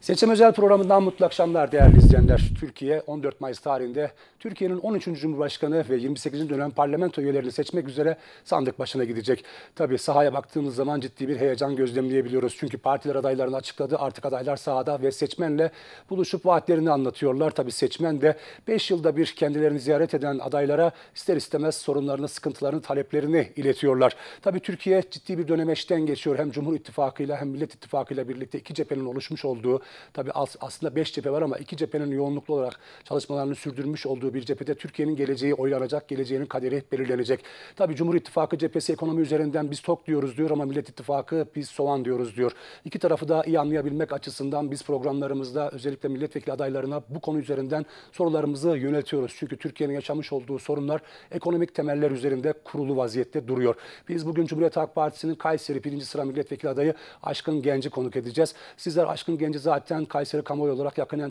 Seçim Özel Programı'ndan mutlu akşamlar değerli izleyenler. Türkiye 14 Mayıs tarihinde Türkiye'nin 13. Cumhurbaşkanı ve 28. dönem parlamento üyelerini seçmek üzere sandık başına gidecek. Tabi sahaya baktığımız zaman ciddi bir heyecan gözlemleyebiliyoruz. Çünkü partiler adaylarını açıkladı. Artık adaylar sahada ve seçmenle buluşup vaatlerini anlatıyorlar. Tabi seçmen de 5 yılda bir kendilerini ziyaret eden adaylara ister istemez sorunlarını, sıkıntılarını, taleplerini iletiyorlar. Tabi Türkiye ciddi bir dönemeçten geçiyor. Hem Cumhur İttifakı'yla hem Millet İttifakı'yla birlikte iki cephenin oluşmuş olduğu Tabii aslında 5 cephe var ama iki cephenin yoğunluklu olarak çalışmalarını sürdürmüş olduğu bir cephede Türkiye'nin geleceği oylanacak, geleceğinin kaderi belirlenecek. Tabii Cumhur İttifakı cephesi ekonomi üzerinden biz tok diyoruz diyor ama Millet İttifakı biz soğan diyoruz diyor. İki tarafı da iyi anlayabilmek açısından biz programlarımızda özellikle milletvekili adaylarına bu konu üzerinden sorularımızı yönetiyoruz Çünkü Türkiye'nin yaşamış olduğu sorunlar ekonomik temeller üzerinde kurulu vaziyette duruyor. Biz bugün Cumhuriyet Halk Partisi'nin Kayseri birinci sıra milletvekili adayı Aşkın Genci konuk edeceğiz. Sizler Aşkın Genci zaten zaten Kayseri kamuoyu olarak yakinen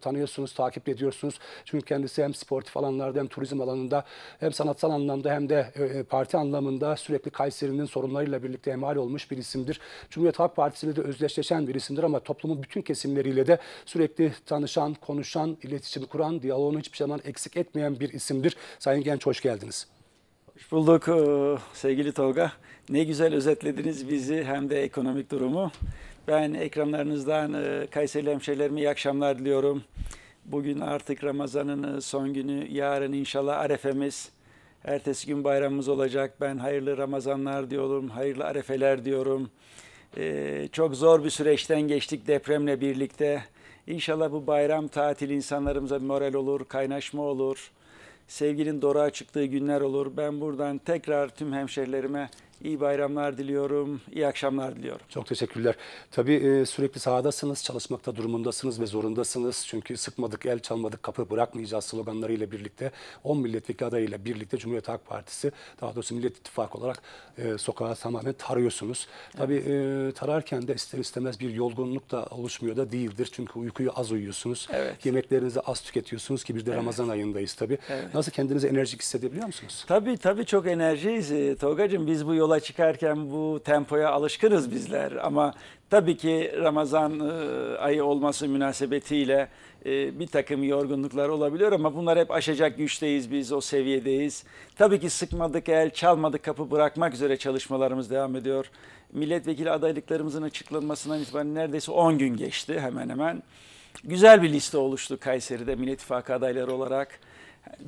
tanıyorsunuz, takip ediyorsunuz. Çünkü kendisi hem sportif alanlarda hem turizm alanında hem sanatsal anlamda hem de e, e, parti anlamında sürekli Kayseri'nin sorunlarıyla birlikte emal olmuş bir isimdir. Cumhuriyet Halk Partisi'yle de özdeşleşen bir isimdir ama toplumun bütün kesimleriyle de sürekli tanışan, konuşan, iletişim kuran, diyaloğunu hiçbir zaman eksik etmeyen bir isimdir. Sayın Genç hoş geldiniz. Hoş bulduk e, sevgili Tolga. Ne güzel özetlediniz bizi hem de ekonomik durumu. Ben ekranlarınızdan e, Kayseri hemşehrilerime iyi akşamlar diliyorum. Bugün artık Ramazan'ın e, son günü. Yarın inşallah arefemiz. Ertesi gün bayramımız olacak. Ben hayırlı Ramazanlar diyorum, hayırlı arefeler diyorum. E, çok zor bir süreçten geçtik depremle birlikte. İnşallah bu bayram tatil insanlarımıza bir moral olur, kaynaşma olur. Sevginin dora çıktığı günler olur. Ben buradan tekrar tüm hemşerilerime İyi bayramlar diliyorum, iyi akşamlar diliyorum. Çok teşekkürler. Tabii e, sürekli sahadasınız, çalışmakta durumundasınız ve zorundasınız. Çünkü sıkmadık, el çalmadık, kapı bırakmayacağız sloganlarıyla birlikte 10 milletvekili adayıyla birlikte Cumhuriyet Halk Partisi, daha doğrusu Millet İttifakı olarak e, sokağa tamamen tarıyorsunuz. Tabii e, tararken de ister istemez bir yolgunluk da oluşmuyor da değildir. Çünkü uykuyu az uyuyorsunuz. Evet. Yemeklerinizi az tüketiyorsunuz ki bir de Ramazan ayındayız tabii. Evet. Nasıl kendinizi enerjik hissedebiliyor musunuz? Tabii tabii çok enerjiyiz. E, Tolgacığım biz bu yol yola çıkarken bu tempoya alışkınız bizler ama tabii ki Ramazan e, ayı olması münasebetiyle e, bir takım yorgunluklar olabiliyor ama bunlar hep aşacak güçteyiz biz o seviyedeyiz. Tabii ki sıkmadık el çalmadık kapı bırakmak üzere çalışmalarımız devam ediyor. Milletvekili adaylıklarımızın açıklanmasından itibaren neredeyse 10 gün geçti hemen hemen. Güzel bir liste oluştu Kayseri'de Millet İttifakı adayları olarak.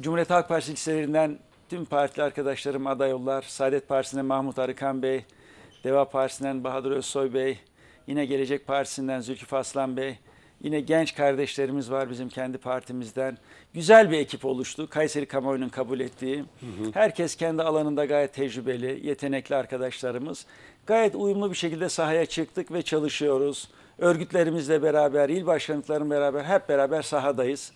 Cumhuriyet Halk Partisi listelerinden Tüm partili arkadaşlarım aday oldular. Saadet Partisi'nden Mahmut Arıkan Bey, Deva Partisi'nden Bahadır Özsoy Bey, yine Gelecek Partisi'nden Zülküf Aslan Bey, yine genç kardeşlerimiz var bizim kendi partimizden. Güzel bir ekip oluştu. Kayseri kamuoyunun kabul ettiği. Hı hı. Herkes kendi alanında gayet tecrübeli, yetenekli arkadaşlarımız. Gayet uyumlu bir şekilde sahaya çıktık ve çalışıyoruz. Örgütlerimizle beraber, il başkanlıkların beraber hep beraber sahadayız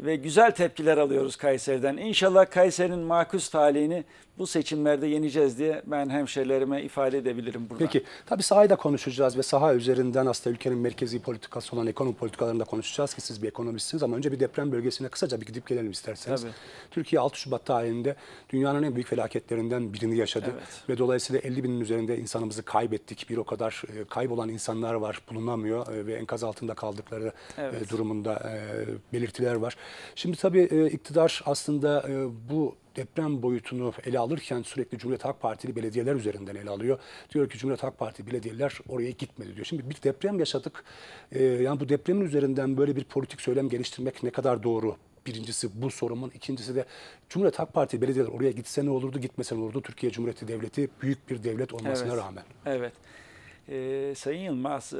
ve güzel tepkiler alıyoruz Kayseri'den. İnşallah Kayseri'nin makus talihini bu seçimlerde yeneceğiz diye ben hemşerilerime ifade edebilirim burada. Peki tabii sahayı da konuşacağız ve saha üzerinden aslında ülkenin merkezi politikası olan ekonomi politikalarında konuşacağız ki siz bir ekonomistsiniz ama önce bir deprem bölgesine kısaca bir gidip gelelim isterseniz. Tabii. Türkiye 6 Şubat tarihinde dünyanın en büyük felaketlerinden birini yaşadı evet. ve dolayısıyla 50 binin üzerinde insanımızı kaybettik. Bir o kadar e, kaybolan insanlar var bulunamıyor e, ve enkaz altında kaldıkları e, evet. durumunda belirtiler var. Şimdi tabii e, iktidar aslında e, bu deprem boyutunu ele alırken sürekli Cumhuriyet Halk Partili belediyeler üzerinden ele alıyor. Diyor ki Cumhuriyet Halk Partili belediyeler oraya gitmedi diyor. Şimdi bir deprem yaşadık. E, yani bu depremin üzerinden böyle bir politik söylem geliştirmek ne kadar doğru? Birincisi bu sorumun. ikincisi de Cumhuriyet Halk Partili belediyeler oraya gitse ne olurdu, gitmese ne olurdu? Türkiye Cumhuriyeti Devleti büyük bir devlet olmasına evet. rağmen. Evet. Ee, Sayın Yılmaz,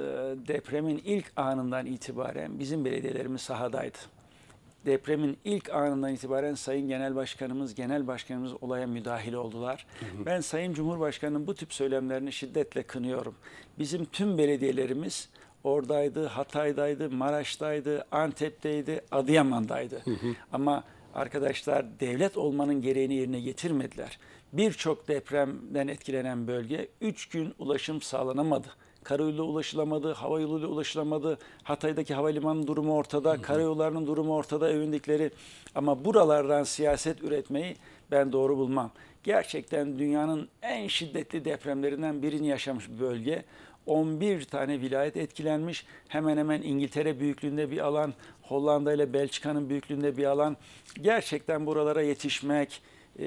depremin ilk anından itibaren bizim belediyelerimiz sahadaydı depremin ilk anından itibaren Sayın Genel Başkanımız, Genel Başkanımız olaya müdahil oldular. Hı hı. Ben Sayın Cumhurbaşkanı'nın bu tip söylemlerini şiddetle kınıyorum. Bizim tüm belediyelerimiz oradaydı, Hatay'daydı, Maraş'taydı, Antep'teydi, Adıyaman'daydı. Hı hı. Ama arkadaşlar devlet olmanın gereğini yerine getirmediler. Birçok depremden etkilenen bölge 3 gün ulaşım sağlanamadı karayoluyla ulaşılamadı, havayoluyla ulaşılamadı. Hatay'daki havalimanının durumu ortada, hı hı. karayollarının durumu ortada, evindikleri. Ama buralardan siyaset üretmeyi ben doğru bulmam. Gerçekten dünyanın en şiddetli depremlerinden birini yaşamış bir bölge. 11 tane vilayet etkilenmiş. Hemen hemen İngiltere büyüklüğünde bir alan, Hollanda ile Belçika'nın büyüklüğünde bir alan. Gerçekten buralara yetişmek, e,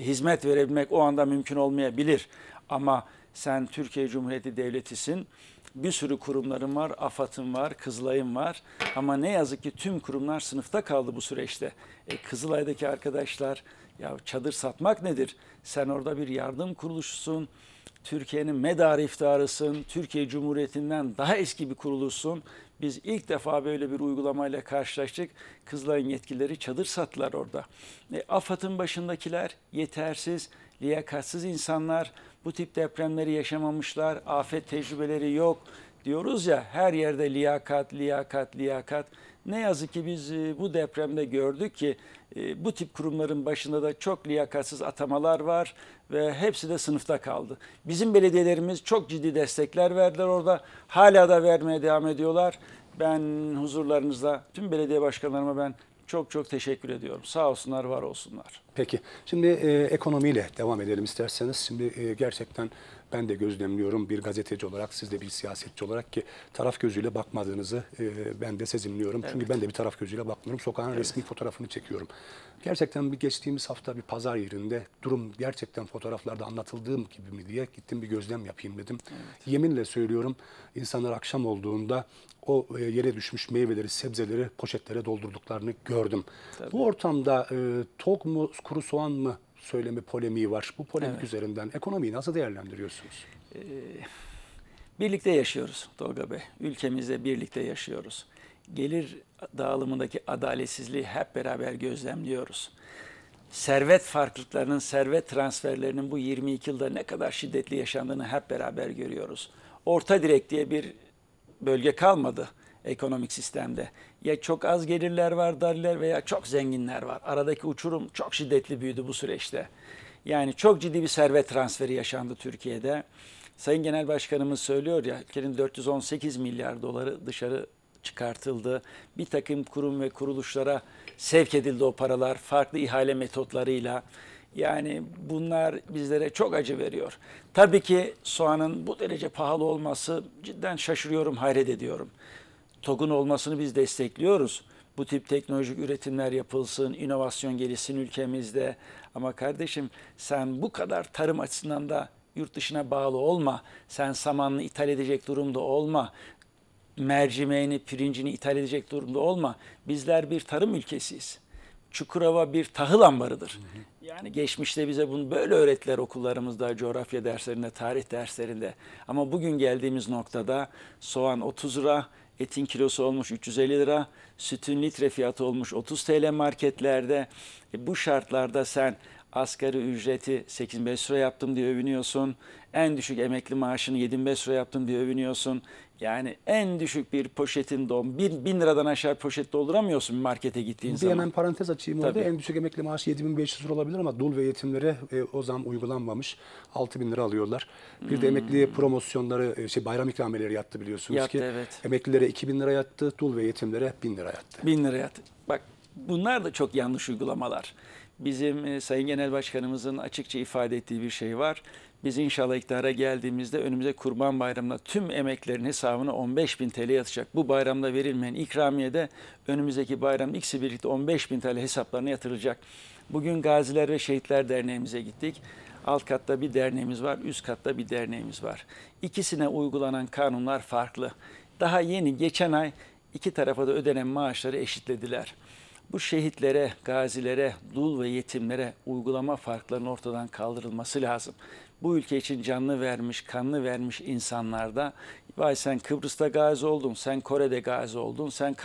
hizmet verebilmek o anda mümkün olmayabilir. Ama sen Türkiye Cumhuriyeti Devleti'sin. Bir sürü kurumların var, AFAD'ın var, Kızılay'ın var. Ama ne yazık ki tüm kurumlar sınıfta kaldı bu süreçte. E, Kızılay'daki arkadaşlar ya çadır satmak nedir? Sen orada bir yardım kuruluşusun. Türkiye'nin medarı iftarısın, Türkiye Cumhuriyeti'nden daha eski bir kuruluşsun. Biz ilk defa böyle bir uygulamayla karşılaştık. Kızılay'ın yetkilileri çadır sattılar orada. E, AFAD'ın başındakiler yetersiz, liyakatsız insanlar bu tip depremleri yaşamamışlar, afet tecrübeleri yok diyoruz ya her yerde liyakat, liyakat, liyakat. Ne yazık ki biz e, bu depremde gördük ki e, bu tip kurumların başında da çok liyakatsız atamalar var ve hepsi de sınıfta kaldı. Bizim belediyelerimiz çok ciddi destekler verdiler orada. Hala da vermeye devam ediyorlar. Ben huzurlarınızda tüm belediye başkanlarıma ben çok çok teşekkür ediyorum. Sağ olsunlar, var olsunlar. Peki. Şimdi e, ekonomiyle devam edelim isterseniz. Şimdi e, gerçekten ben de gözlemliyorum bir gazeteci olarak, siz de bir siyasetçi olarak ki taraf gözüyle bakmadığınızı e, ben de sezinliyorum. Evet. Çünkü ben de bir taraf gözüyle bakmıyorum. Sokağın evet. resmi fotoğrafını çekiyorum. Gerçekten bir geçtiğimiz hafta bir pazar yerinde durum gerçekten fotoğraflarda anlatıldığım gibi mi diye gittim bir gözlem yapayım dedim. Evet. Yeminle söylüyorum insanlar akşam olduğunda o e, yere düşmüş meyveleri, sebzeleri poşetlere doldurduklarını gördüm. Tabii. Bu ortamda e, tok mu, kuru soğan mı söylemi polemiği var. Bu polemik evet. üzerinden ekonomiyi nasıl değerlendiriyorsunuz? Ee, birlikte yaşıyoruz Tolga Bey. Ülkemizde birlikte yaşıyoruz. Gelir dağılımındaki adaletsizliği hep beraber gözlemliyoruz. Servet farklılıklarının, servet transferlerinin bu 22 yılda ne kadar şiddetli yaşandığını hep beraber görüyoruz. Orta direk diye bir bölge kalmadı ekonomik sistemde ya çok az gelirler var darlar veya çok zenginler var. Aradaki uçurum çok şiddetli büyüdü bu süreçte. Yani çok ciddi bir servet transferi yaşandı Türkiye'de. Sayın Genel Başkanımız söylüyor ya ülkenin 418 milyar doları dışarı çıkartıldı. Bir takım kurum ve kuruluşlara sevk edildi o paralar farklı ihale metotlarıyla. Yani bunlar bizlere çok acı veriyor. Tabii ki soğanın bu derece pahalı olması cidden şaşırıyorum, hayret ediyorum. TOG'un olmasını biz destekliyoruz. Bu tip teknolojik üretimler yapılsın, inovasyon gelişsin ülkemizde. Ama kardeşim sen bu kadar tarım açısından da yurt dışına bağlı olma. Sen samanını ithal edecek durumda olma. Mercimeğini, pirincini ithal edecek durumda olma. Bizler bir tarım ülkesiyiz. Çukurova bir tahıl ambarıdır. Yani geçmişte bize bunu böyle öğrettiler okullarımızda, coğrafya derslerinde, tarih derslerinde. Ama bugün geldiğimiz noktada soğan 30 lira, Etin kilosu olmuş 350 lira, sütün litre fiyatı olmuş 30 TL marketlerde. E bu şartlarda sen asgari ücreti 8500 lira yaptım diye övünüyorsun. En düşük emekli maaşını 7500 lira yaptım diye övünüyorsun. Yani en düşük bir poşetin don bir, bin liradan aşağı poşet dolduramıyorsun markete gittiğin bir zaman. Bir hemen parantez açayım Tabii. orada. En düşük emekli maaşı 7500 lira olabilir ama dul ve yetimlere e, o zam uygulanmamış. 6000 lira alıyorlar. Bir hmm. de emekli promosyonları, e, şey, bayram ikramiyeleri yattı biliyorsunuz yattı, ki. Evet. Emeklilere 2000 lira yattı, dul ve yetimlere 1000 lira yattı. 1000 lira yattı. Bak bunlar da çok yanlış uygulamalar. Bizim e, Sayın Genel Başkanımızın açıkça ifade ettiği bir şey var. Biz inşallah iktidara geldiğimizde önümüze kurban bayramına tüm emeklerin hesabına 15 bin TL yatacak. Bu bayramda verilmeyen ikramiye de önümüzdeki bayram ikisi birlikte 15 bin TL hesaplarına yatırılacak. Bugün Gaziler ve Şehitler Derneğimize gittik. Alt katta bir derneğimiz var, üst katta bir derneğimiz var. İkisine uygulanan kanunlar farklı. Daha yeni geçen ay iki tarafa da ödenen maaşları eşitlediler. Bu şehitlere, gazilere, dul ve yetimlere uygulama farklarının ortadan kaldırılması lazım bu ülke için canlı vermiş, kanlı vermiş insanlarda vay sen Kıbrıs'ta gazi oldun, sen Kore'de gazi oldun, sen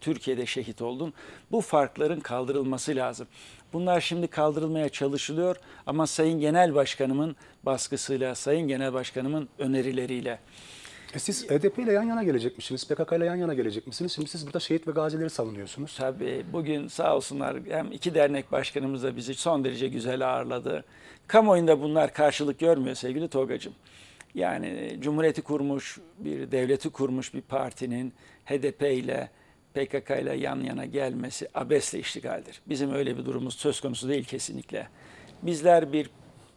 Türkiye'de şehit oldun. Bu farkların kaldırılması lazım. Bunlar şimdi kaldırılmaya çalışılıyor ama Sayın Genel Başkanımın baskısıyla, Sayın Genel Başkanımın önerileriyle. E siz HDP e ile yan yana gelecekmişsiniz, PKK ile yan yana gelecekmişsiniz. Şimdi siz burada şehit ve gazileri savunuyorsunuz. Tabii bugün sağ olsunlar hem iki dernek başkanımız da bizi son derece güzel ağırladı. Kamuoyunda bunlar karşılık görmüyor sevgili Tolgacığım. Yani e, Cumhuriyeti kurmuş, bir devleti kurmuş bir partinin HDP ile PKK ile yan yana gelmesi abesle iştigaldir. Bizim öyle bir durumumuz söz konusu değil kesinlikle. Bizler bir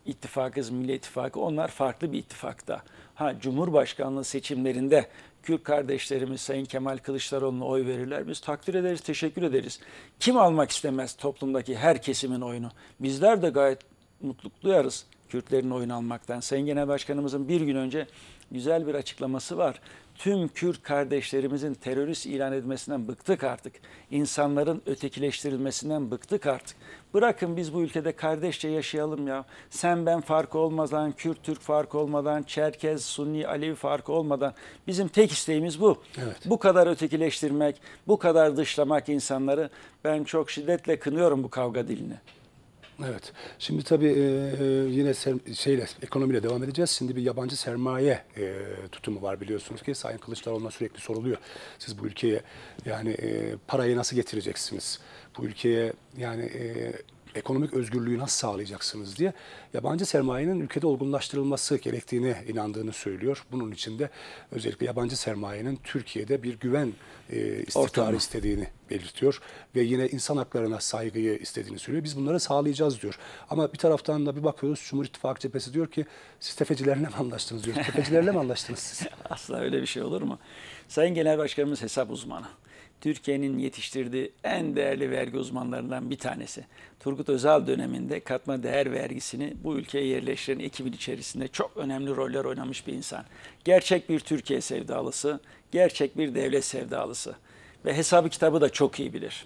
ittifakız, millet ittifakı, Onlar farklı bir ittifakta. Ha Cumhurbaşkanlığı seçimlerinde Kürt kardeşlerimiz Sayın Kemal Kılıçdaroğlu'na oy verirler. Biz takdir ederiz, teşekkür ederiz. Kim almak istemez toplumdaki her kesimin oyunu? Bizler de gayet mutluluk duyarız Kürtlerin oyun almaktan. Sayın Genel Başkanımızın bir gün önce güzel bir açıklaması var. Tüm Kürt kardeşlerimizin terörist ilan edilmesinden bıktık artık. İnsanların ötekileştirilmesinden bıktık artık. Bırakın biz bu ülkede kardeşçe yaşayalım ya. Sen ben farkı olmadan, Kürt Türk farkı olmadan, Çerkez, Sunni, Alevi farkı olmadan bizim tek isteğimiz bu. Evet. Bu kadar ötekileştirmek, bu kadar dışlamak insanları ben çok şiddetle kınıyorum bu kavga dilini. Evet. Şimdi tabii e, e, yine ser, şeyle ekonomiyle devam edeceğiz. Şimdi bir yabancı sermaye e, tutumu var biliyorsunuz ki Sayın Kılıçdaroğlu'na sürekli soruluyor. Siz bu ülkeye yani e, parayı nasıl getireceksiniz? bu ülkeye yani e, ekonomik özgürlüğü nasıl sağlayacaksınız diye yabancı sermayenin ülkede olgunlaştırılması gerektiğine inandığını söylüyor. Bunun için de özellikle yabancı sermayenin Türkiye'de bir güven e, istikrarı istediğini belirtiyor ve yine insan haklarına saygıyı istediğini söylüyor. Biz bunları sağlayacağız diyor. Ama bir taraftan da bir bakıyoruz Cumhur İttifakı cephesi diyor ki siz tefecilerle mi anlaştınız diyor. Tefecilerle mi anlaştınız siz? Asla öyle bir şey olur mu? Sayın Genel Başkanımız hesap uzmanı. Türkiye'nin yetiştirdiği en değerli vergi uzmanlarından bir tanesi. Turgut Özal döneminde katma değer vergisini bu ülkeye yerleştiren ekibin içerisinde çok önemli roller oynamış bir insan. Gerçek bir Türkiye sevdalısı, gerçek bir devlet sevdalısı ve hesabı kitabı da çok iyi bilir.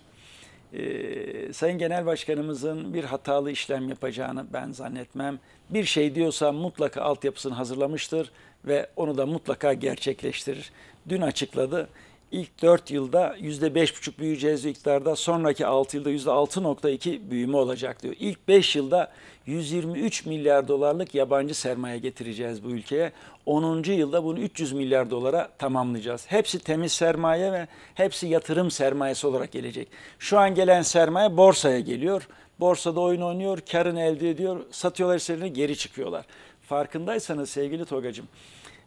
Ee, Sayın Genel Başkanımızın bir hatalı işlem yapacağını ben zannetmem. Bir şey diyorsa mutlaka altyapısını hazırlamıştır ve onu da mutlaka gerçekleştirir. Dün açıkladı İlk 4 yılda %5,5 büyüyeceğiz diyor iktidarda. Sonraki 6 yılda %6,2 büyüme olacak diyor. İlk 5 yılda 123 milyar dolarlık yabancı sermaye getireceğiz bu ülkeye. 10. yılda bunu 300 milyar dolara tamamlayacağız. Hepsi temiz sermaye ve hepsi yatırım sermayesi olarak gelecek. Şu an gelen sermaye borsaya geliyor. Borsada oyun oynuyor, karın elde ediyor, satıyorlar hisselerini geri çıkıyorlar. Farkındaysanız sevgili Togacım,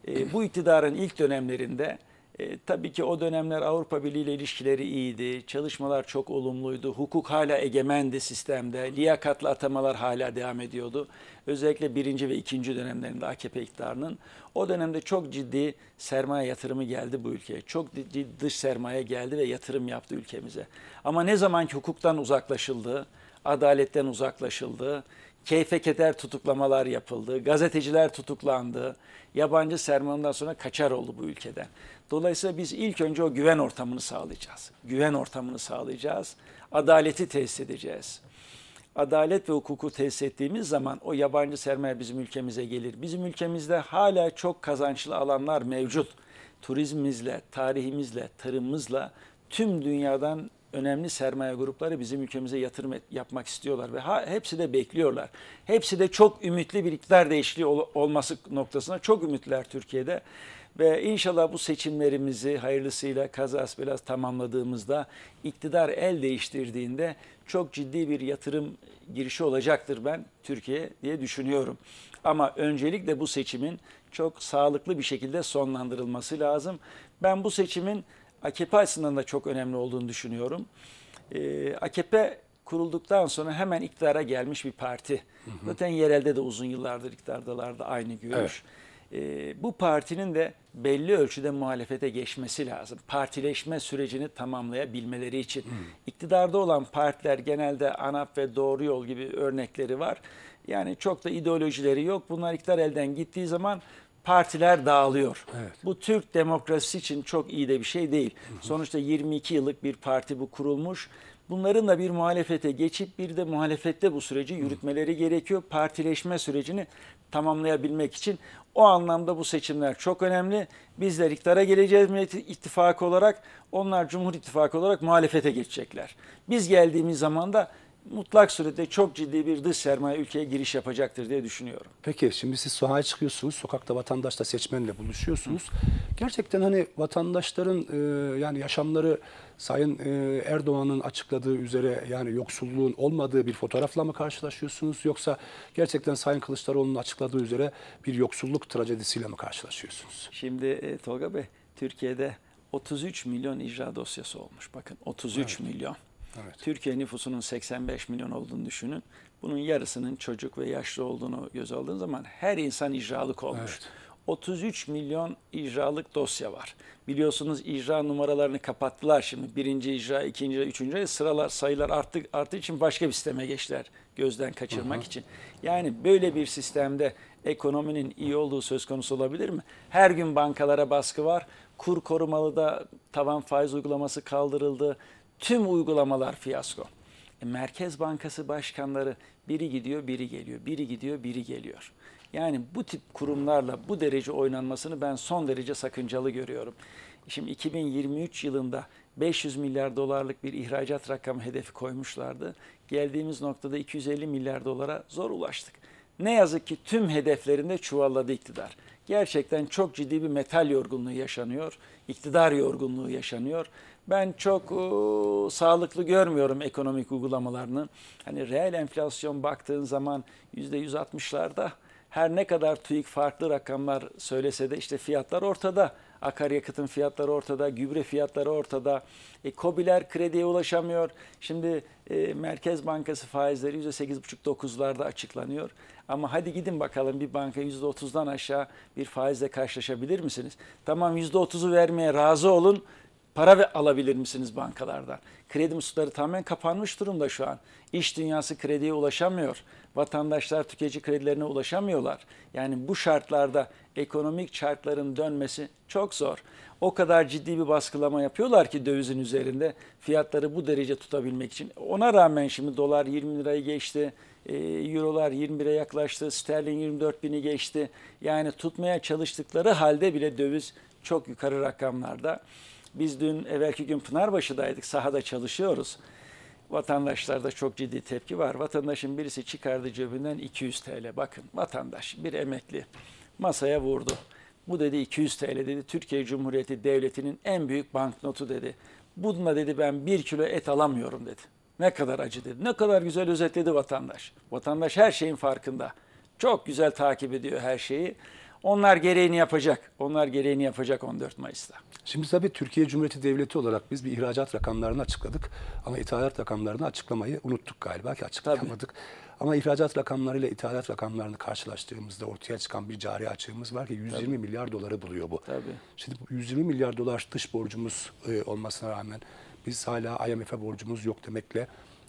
e, bu iktidarın ilk dönemlerinde e, tabii ki o dönemler Avrupa Birliği ile ilişkileri iyiydi. Çalışmalar çok olumluydu. Hukuk hala egemendi sistemde. Liyakatlı atamalar hala devam ediyordu. Özellikle birinci ve ikinci dönemlerinde AKP iktidarının. O dönemde çok ciddi sermaye yatırımı geldi bu ülkeye. Çok ciddi dış sermaye geldi ve yatırım yaptı ülkemize. Ama ne zamanki hukuktan uzaklaşıldı, adaletten uzaklaşıldı, keyfe keder tutuklamalar yapıldı, gazeteciler tutuklandı, yabancı sermaye'nden sonra kaçar oldu bu ülkeden. Dolayısıyla biz ilk önce o güven ortamını sağlayacağız. Güven ortamını sağlayacağız. Adaleti tesis edeceğiz. Adalet ve hukuku tesis ettiğimiz zaman o yabancı sermaye bizim ülkemize gelir. Bizim ülkemizde hala çok kazançlı alanlar mevcut. Turizmimizle, tarihimizle, tarımımızla tüm dünyadan önemli sermaye grupları bizim ülkemize yatırım et, yapmak istiyorlar ve ha, hepsi de bekliyorlar. Hepsi de çok ümitli bir iktidar değişikliği ol, olması noktasına çok ümitler Türkiye'de. Ve inşallah bu seçimlerimizi hayırlısıyla kazas biraz tamamladığımızda iktidar el değiştirdiğinde çok ciddi bir yatırım girişi olacaktır ben Türkiye diye düşünüyorum. Ama öncelikle bu seçimin çok sağlıklı bir şekilde sonlandırılması lazım. Ben bu seçimin AKP açısından da çok önemli olduğunu düşünüyorum. Ee, AKP kurulduktan sonra hemen iktidara gelmiş bir parti. Hı hı. Zaten yerelde de uzun yıllardır iktidardalar da aynı görüş. Evet e, bu partinin de belli ölçüde muhalefete geçmesi lazım. Partileşme sürecini tamamlayabilmeleri için. Hmm. İktidarda olan partiler genelde ANAP ve Doğru Yol gibi örnekleri var. Yani çok da ideolojileri yok. Bunlar iktidar elden gittiği zaman partiler dağılıyor. Evet. Bu Türk demokrasisi için çok iyi de bir şey değil. Hı Sonuçta 22 yıllık bir parti bu kurulmuş. Bunların da bir muhalefete geçip bir de muhalefette bu süreci yürütmeleri gerekiyor. Partileşme sürecini tamamlayabilmek için o anlamda bu seçimler çok önemli. Bizler iktidara geleceğiz Millet İttifakı olarak, onlar Cumhur İttifakı olarak muhalefete geçecekler. Biz geldiğimiz zaman da mutlak surette çok ciddi bir dış sermaye ülkeye giriş yapacaktır diye düşünüyorum. Peki şimdi siz sahaya çıkıyorsunuz, sokakta vatandaşla, seçmenle buluşuyorsunuz. Gerçekten hani vatandaşların e, yani yaşamları Sayın e, Erdoğan'ın açıkladığı üzere yani yoksulluğun olmadığı bir fotoğrafla mı karşılaşıyorsunuz yoksa gerçekten Sayın Kılıçdaroğlu'nun açıkladığı üzere bir yoksulluk trajedisiyle mi karşılaşıyorsunuz? Şimdi e, Tolga Bey, Türkiye'de 33 milyon icra dosyası olmuş. Bakın 33 evet. milyon. Evet. Türkiye nüfusunun 85 milyon olduğunu düşünün. Bunun yarısının çocuk ve yaşlı olduğunu göz aldığın zaman her insan icralık olmuş. Evet. 33 milyon icralık dosya var. Biliyorsunuz icra numaralarını kapattılar şimdi. Birinci icra, ikinci icra, üçüncü icra sıralar sayılar arttı, arttığı için başka bir sisteme geçtiler gözden kaçırmak Aha. için. Yani böyle bir sistemde ekonominin iyi olduğu söz konusu olabilir mi? Her gün bankalara baskı var. Kur korumalı da tavan faiz uygulaması kaldırıldı. Tüm uygulamalar fiyasko. E, Merkez Bankası başkanları biri gidiyor, biri geliyor, biri gidiyor, biri geliyor. Yani bu tip kurumlarla bu derece oynanmasını ben son derece sakıncalı görüyorum. Şimdi 2023 yılında 500 milyar dolarlık bir ihracat rakamı hedefi koymuşlardı. Geldiğimiz noktada 250 milyar dolara zor ulaştık. Ne yazık ki tüm hedeflerinde çuvalladı iktidar. Gerçekten çok ciddi bir metal yorgunluğu yaşanıyor, iktidar yorgunluğu yaşanıyor ben çok e, sağlıklı görmüyorum ekonomik uygulamalarını. Hani reel enflasyon baktığın zaman %160'larda her ne kadar TÜİK farklı rakamlar söylese de işte fiyatlar ortada. Akaryakıtın fiyatları ortada, gübre fiyatları ortada. E, COBİ'ler krediye ulaşamıyor. Şimdi e, Merkez Bankası faizleri %8,5-9'larda açıklanıyor. Ama hadi gidin bakalım bir banka %30'dan aşağı bir faizle karşılaşabilir misiniz? Tamam %30'u vermeye razı olun para ve alabilir misiniz bankalardan? Kredi musları tamamen kapanmış durumda şu an. İş dünyası krediye ulaşamıyor. Vatandaşlar tüketici kredilerine ulaşamıyorlar. Yani bu şartlarda ekonomik şartların dönmesi çok zor. O kadar ciddi bir baskılama yapıyorlar ki dövizin üzerinde fiyatları bu derece tutabilmek için. Ona rağmen şimdi dolar 20 lirayı geçti, e, eurolar 21'e yaklaştı, sterlin 24 bini geçti. Yani tutmaya çalıştıkları halde bile döviz çok yukarı rakamlarda. Biz dün evvelki gün Pınarbaşı'daydık, sahada çalışıyoruz. Vatandaşlarda çok ciddi tepki var. Vatandaşın birisi çıkardı cebinden 200 TL. Bakın vatandaş, bir emekli masaya vurdu. Bu dedi 200 TL dedi. Türkiye Cumhuriyeti Devleti'nin en büyük banknotu dedi. Bununla dedi ben bir kilo et alamıyorum dedi. Ne kadar acı dedi. Ne kadar güzel özetledi vatandaş. Vatandaş her şeyin farkında. Çok güzel takip ediyor her şeyi. Onlar gereğini yapacak. Onlar gereğini yapacak 14 Mayıs'ta. Şimdi tabii Türkiye Cumhuriyeti Devleti olarak biz bir ihracat rakamlarını açıkladık. Ama ithalat rakamlarını açıklamayı unuttuk galiba ki açıklayamadık. Tabii. Ama ihracat rakamlarıyla ithalat rakamlarını karşılaştığımızda ortaya çıkan bir cari açığımız var ki 120 Tabii. milyar doları buluyor bu. Tabii. Şimdi bu 120 milyar dolar dış borcumuz e, olmasına rağmen biz hala IMF'e borcumuz yok demekle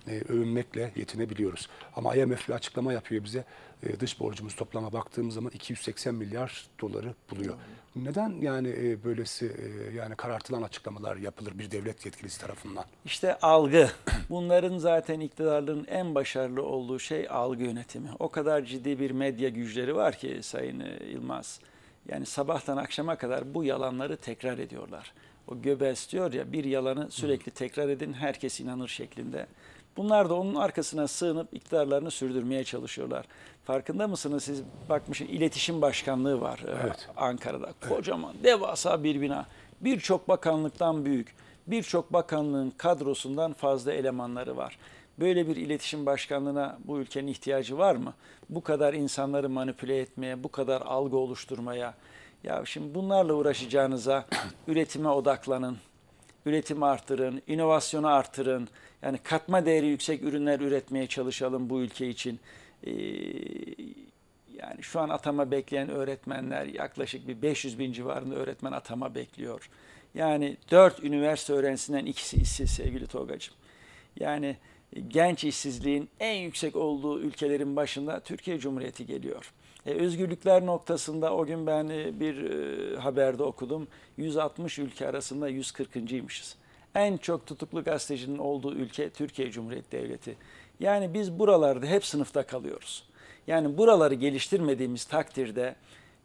e, övünmekle yetinebiliyoruz. Ama IMF bir açıklama yapıyor bize. E, dış borcumuz toplama baktığımız zaman 280 milyar doları buluyor. Hı. Neden yani e, böylesi e, yani karartılan açıklamalar yapılır bir devlet yetkilisi tarafından? İşte algı. Bunların zaten iktidarların en başarılı olduğu şey algı yönetimi. O kadar ciddi bir medya güçleri var ki Sayın e, Yılmaz. Yani sabahtan akşama kadar bu yalanları tekrar ediyorlar. O göbe diyor ya bir yalanı sürekli tekrar edin herkes inanır şeklinde. Bunlar da onun arkasına sığınıp iktidarlarını sürdürmeye çalışıyorlar. Farkında mısınız siz bakmışın iletişim başkanlığı var e, evet. Ankara'da. Kocaman evet. devasa bir bina. Birçok bakanlıktan büyük. Birçok bakanlığın kadrosundan fazla elemanları var. Böyle bir iletişim başkanlığına bu ülkenin ihtiyacı var mı? Bu kadar insanları manipüle etmeye, bu kadar algı oluşturmaya. Ya şimdi bunlarla uğraşacağınıza üretime odaklanın üretimi artırın, inovasyonu artırın. Yani katma değeri yüksek ürünler üretmeye çalışalım bu ülke için. Ee, yani şu an atama bekleyen öğretmenler yaklaşık bir 500 bin civarında öğretmen atama bekliyor. Yani 4 üniversite öğrencisinden ikisi işsiz sevgili Tolgacığım. Yani genç işsizliğin en yüksek olduğu ülkelerin başında Türkiye Cumhuriyeti geliyor. E, özgürlükler noktasında o gün ben e, bir e, haberde okudum. 160 ülke arasında 140.ymışız. En çok tutuklu gazetecinin olduğu ülke Türkiye Cumhuriyeti Devleti. Yani biz buralarda hep sınıfta kalıyoruz. Yani buraları geliştirmediğimiz takdirde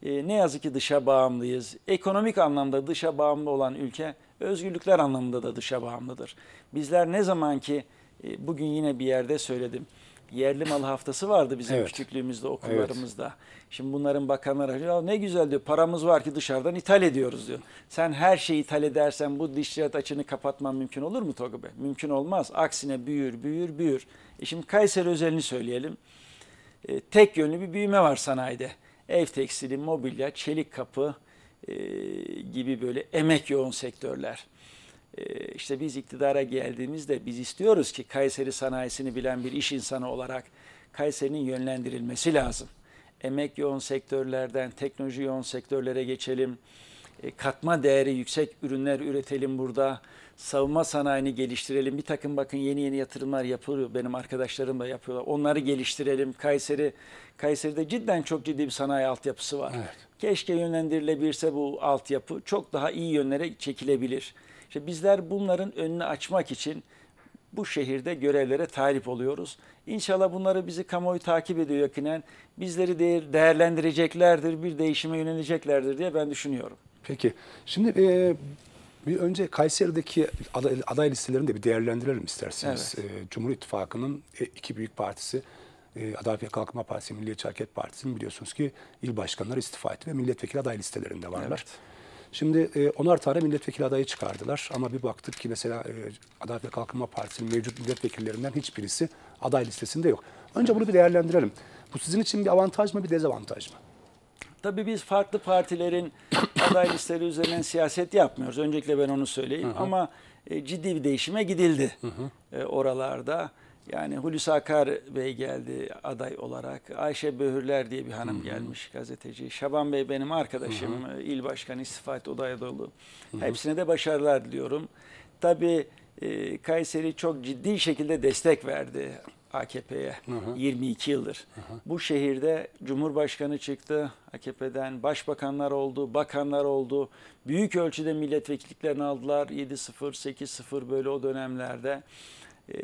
e, ne yazık ki dışa bağımlıyız. Ekonomik anlamda dışa bağımlı olan ülke özgürlükler anlamında da dışa bağımlıdır. Bizler ne zaman ki e, bugün yine bir yerde söyledim yerli mal haftası vardı bizim evet. küçüklüğümüzde, okullarımızda. Evet. Şimdi bunların bakanları ya ne güzel diyor paramız var ki dışarıdan ithal ediyoruz diyor. Sen her şeyi ithal edersen bu dış açını kapatman mümkün olur mu Togu Bey? Mümkün olmaz. Aksine büyür, büyür, büyür. E şimdi Kayseri özelini söyleyelim. E, tek yönlü bir büyüme var sanayide. Ev tekstili, mobilya, çelik kapı e, gibi böyle emek yoğun sektörler. Ee, işte biz iktidara geldiğimizde biz istiyoruz ki Kayseri sanayisini bilen bir iş insanı olarak Kayseri'nin yönlendirilmesi lazım. Emek yoğun sektörlerden teknoloji yoğun sektörlere geçelim. Ee, katma değeri yüksek ürünler üretelim burada. Savunma sanayini geliştirelim. Bir takım bakın yeni yeni yatırımlar yapılıyor. Benim arkadaşlarım da yapıyorlar. Onları geliştirelim. Kayseri Kayseri'de cidden çok ciddi bir sanayi altyapısı var. Evet. Keşke yönlendirilebilse bu altyapı çok daha iyi yönlere çekilebilir. İşte bizler bunların önünü açmak için bu şehirde görevlere talip oluyoruz. İnşallah bunları bizi kamuoyu takip ediyor yakinen. Bizleri değer, değerlendireceklerdir, bir değişime yöneleceklerdir diye ben düşünüyorum. Peki. Şimdi e, bir önce Kayseri'deki aday, aday listelerini de bir değerlendirelim isterseniz. Evet. E, Cumhur İttifakı'nın e, iki büyük partisi e, Adalet ve Kalkınma Partisi, Milliyetçi Hareket Partisi'nin biliyorsunuz ki il başkanları istifa etti ve milletvekili aday listelerinde varlar. Evet. Şimdi e, onar tane milletvekili adayı çıkardılar ama bir baktık ki mesela e, Adalet ve Kalkınma Partisi'nin mevcut milletvekillerinden hiçbirisi aday listesinde yok. Önce bunu bir değerlendirelim. Bu sizin için bir avantaj mı bir dezavantaj mı? Tabii biz farklı partilerin aday listeleri üzerinden siyaset yapmıyoruz. Öncelikle ben onu söyleyeyim hı hı. ama e, ciddi bir değişime gidildi hı hı. E, oralarda. Yani Hulusi Akar Bey geldi aday olarak. Ayşe Böhürler diye bir hanım Hı -hı. gelmiş gazeteci. Şaban Bey benim arkadaşım. Hı -hı. Ee, İl Başkanı istifat odaya dolu. Hepsine de başarılar diliyorum. Tabii e, Kayseri çok ciddi şekilde destek verdi AKP'ye 22 yıldır. Hı hı. Bu şehirde Cumhurbaşkanı çıktı AKP'den, başbakanlar oldu, bakanlar oldu. Büyük ölçüde milletvekilliklerini aldılar 7-0, 8-0 böyle o dönemlerde. Ee,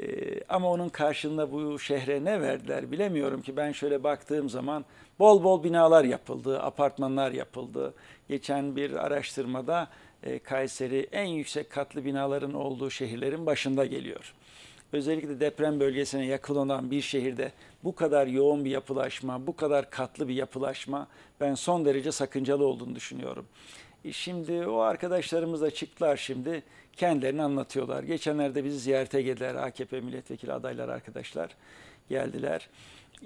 ama onun karşılığında bu şehre ne verdiler bilemiyorum ki ben şöyle baktığım zaman bol bol binalar yapıldı, apartmanlar yapıldı. Geçen bir araştırmada e, Kayseri en yüksek katlı binaların olduğu şehirlerin başında geliyor. Özellikle deprem bölgesine yakın olan bir şehirde bu kadar yoğun bir yapılaşma, bu kadar katlı bir yapılaşma ben son derece sakıncalı olduğunu düşünüyorum. Şimdi o arkadaşlarımız da çıktılar şimdi kendilerini anlatıyorlar. Geçenlerde bizi ziyarete geldiler AKP milletvekili adaylar arkadaşlar geldiler.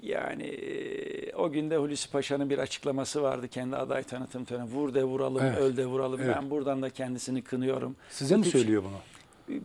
Yani e, o günde Hulusi Paşa'nın bir açıklaması vardı kendi aday tanıtım töreni. Vur de vuralım, evet. öl de vuralım. Evet. Ben buradan da kendisini kınıyorum. Size bu mi söylüyor bunu?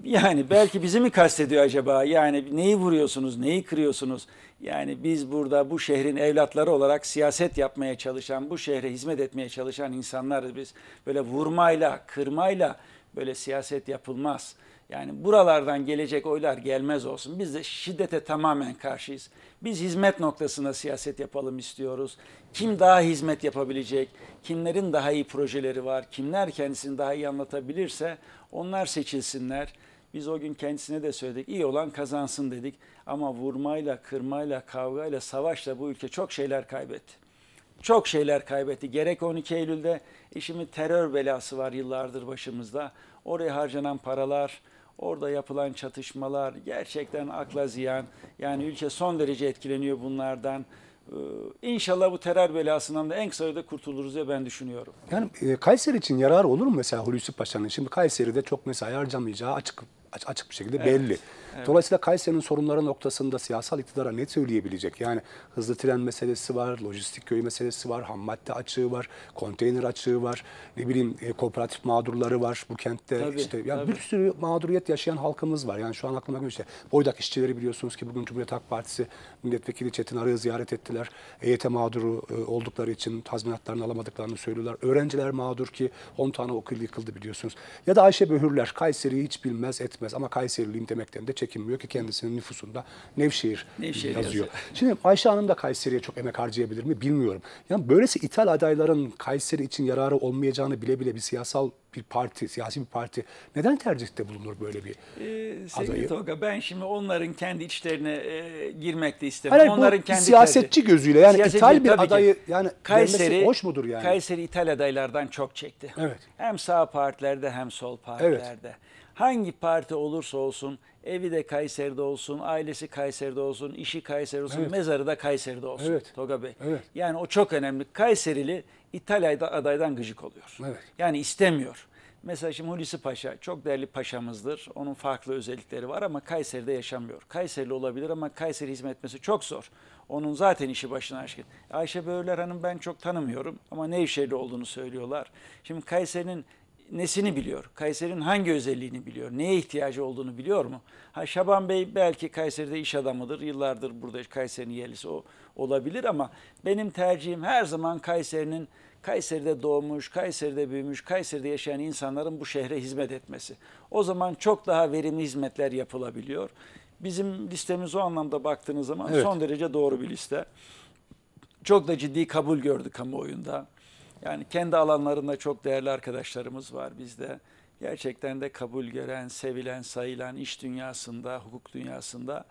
Yani belki bizi mi kastediyor acaba? Yani neyi vuruyorsunuz, neyi kırıyorsunuz? Yani biz burada bu şehrin evlatları olarak siyaset yapmaya çalışan, bu şehre hizmet etmeye çalışan insanlarız biz. Böyle vurmayla, kırmayla böyle siyaset yapılmaz. Yani buralardan gelecek oylar gelmez olsun. Biz de şiddete tamamen karşıyız. Biz hizmet noktasında siyaset yapalım istiyoruz. Kim daha hizmet yapabilecek, kimlerin daha iyi projeleri var, kimler kendisini daha iyi anlatabilirse onlar seçilsinler. Biz o gün kendisine de söyledik. iyi olan kazansın dedik. Ama vurmayla, kırmayla, kavgayla, savaşla bu ülke çok şeyler kaybetti. Çok şeyler kaybetti. Gerek 12 Eylül'de işimi e terör belası var yıllardır başımızda. Oraya harcanan paralar, Orada yapılan çatışmalar gerçekten akla ziyan. Yani ülke son derece etkileniyor bunlardan. Ee, inşallah bu terör belasından da en kısa sürede kurtuluruz diye ben düşünüyorum. Yani e, Kayseri için yarar olur mu mesela Hulusi Paşa'nın? Şimdi Kayseri'de çok mesai harcamayacağı açık açık bir şekilde belli. Evet. Evet. Dolayısıyla Kayseri'nin sorunları noktasında siyasal iktidara ne söyleyebilecek? Yani hızlı tren meselesi var, lojistik köy meselesi var, ham madde açığı var, konteyner açığı var, ne bileyim e, kooperatif mağdurları var bu kentte. Tabii, işte yani tabii. bir sürü mağduriyet yaşayan halkımız var. Yani şu an aklıma geliyor işte Boydak işçileri biliyorsunuz ki bugün Cumhuriyet Halk Partisi milletvekili Çetin Arı'yı ziyaret ettiler. EYT mağduru e, oldukları için tazminatlarını alamadıklarını söylüyorlar. Öğrenciler mağdur ki 10 tane okul yıkıldı biliyorsunuz. Ya da Ayşe Böhürler Kayseri'yi hiç bilmez etmez ama Kayseriliyim demekten de çekinmiyor ki kendisinin nüfusunda Nevşehir, Nevşehir yazıyor. yazıyor. Şimdi Ayşe Hanım da Kayseri'ye çok emek harcayabilir mi bilmiyorum. Yani böylesi ithal adayların Kayseri için yararı olmayacağını bile bile bir siyasal bir parti, siyasi bir parti neden tercihte bulunur böyle bir ee, adayı? Tolga ben şimdi onların kendi içlerine e, girmek de istemiyorum. Hayır, onların kendi siyasetçi tercih. gözüyle yani siyasetçi, ithal bir adayı ki. yani Kayseri hoş mudur yani? Kayseri ithal adaylardan çok çekti. Evet. Hem sağ partilerde hem sol partilerde. Evet hangi parti olursa olsun evi de Kayseri'de olsun, ailesi Kayseri'de olsun, işi Kayseri olsun, evet. mezarı da Kayseri'de olsun evet. Toga Bey. Evet. Yani o çok önemli. Kayserili İtalya'da adaydan gıcık oluyor. Evet. Yani istemiyor. Mesela şimdi Hulusi Paşa çok değerli paşamızdır. Onun farklı özellikleri var ama Kayseri'de yaşamıyor. Kayserili olabilir ama Kayseri hizmetmesi çok zor. Onun zaten işi başına aşkın. Ayşe Böğürler Hanım ben çok tanımıyorum ama Nevşehirli olduğunu söylüyorlar. Şimdi Kayseri'nin nesini biliyor? Kayseri'nin hangi özelliğini biliyor? Neye ihtiyacı olduğunu biliyor mu? Ha Şaban Bey belki Kayseri'de iş adamıdır. Yıllardır burada Kayseri'nin yerlisi o olabilir ama benim tercihim her zaman Kayseri'nin Kayseri'de doğmuş, Kayseri'de büyümüş, Kayseri'de yaşayan insanların bu şehre hizmet etmesi. O zaman çok daha verimli hizmetler yapılabiliyor. Bizim listemiz o anlamda baktığınız zaman evet. son derece doğru bir liste. Çok da ciddi kabul gördü kamuoyunda. Yani kendi alanlarında çok değerli arkadaşlarımız var bizde. Gerçekten de kabul gören, sevilen, sayılan iş dünyasında, hukuk dünyasında.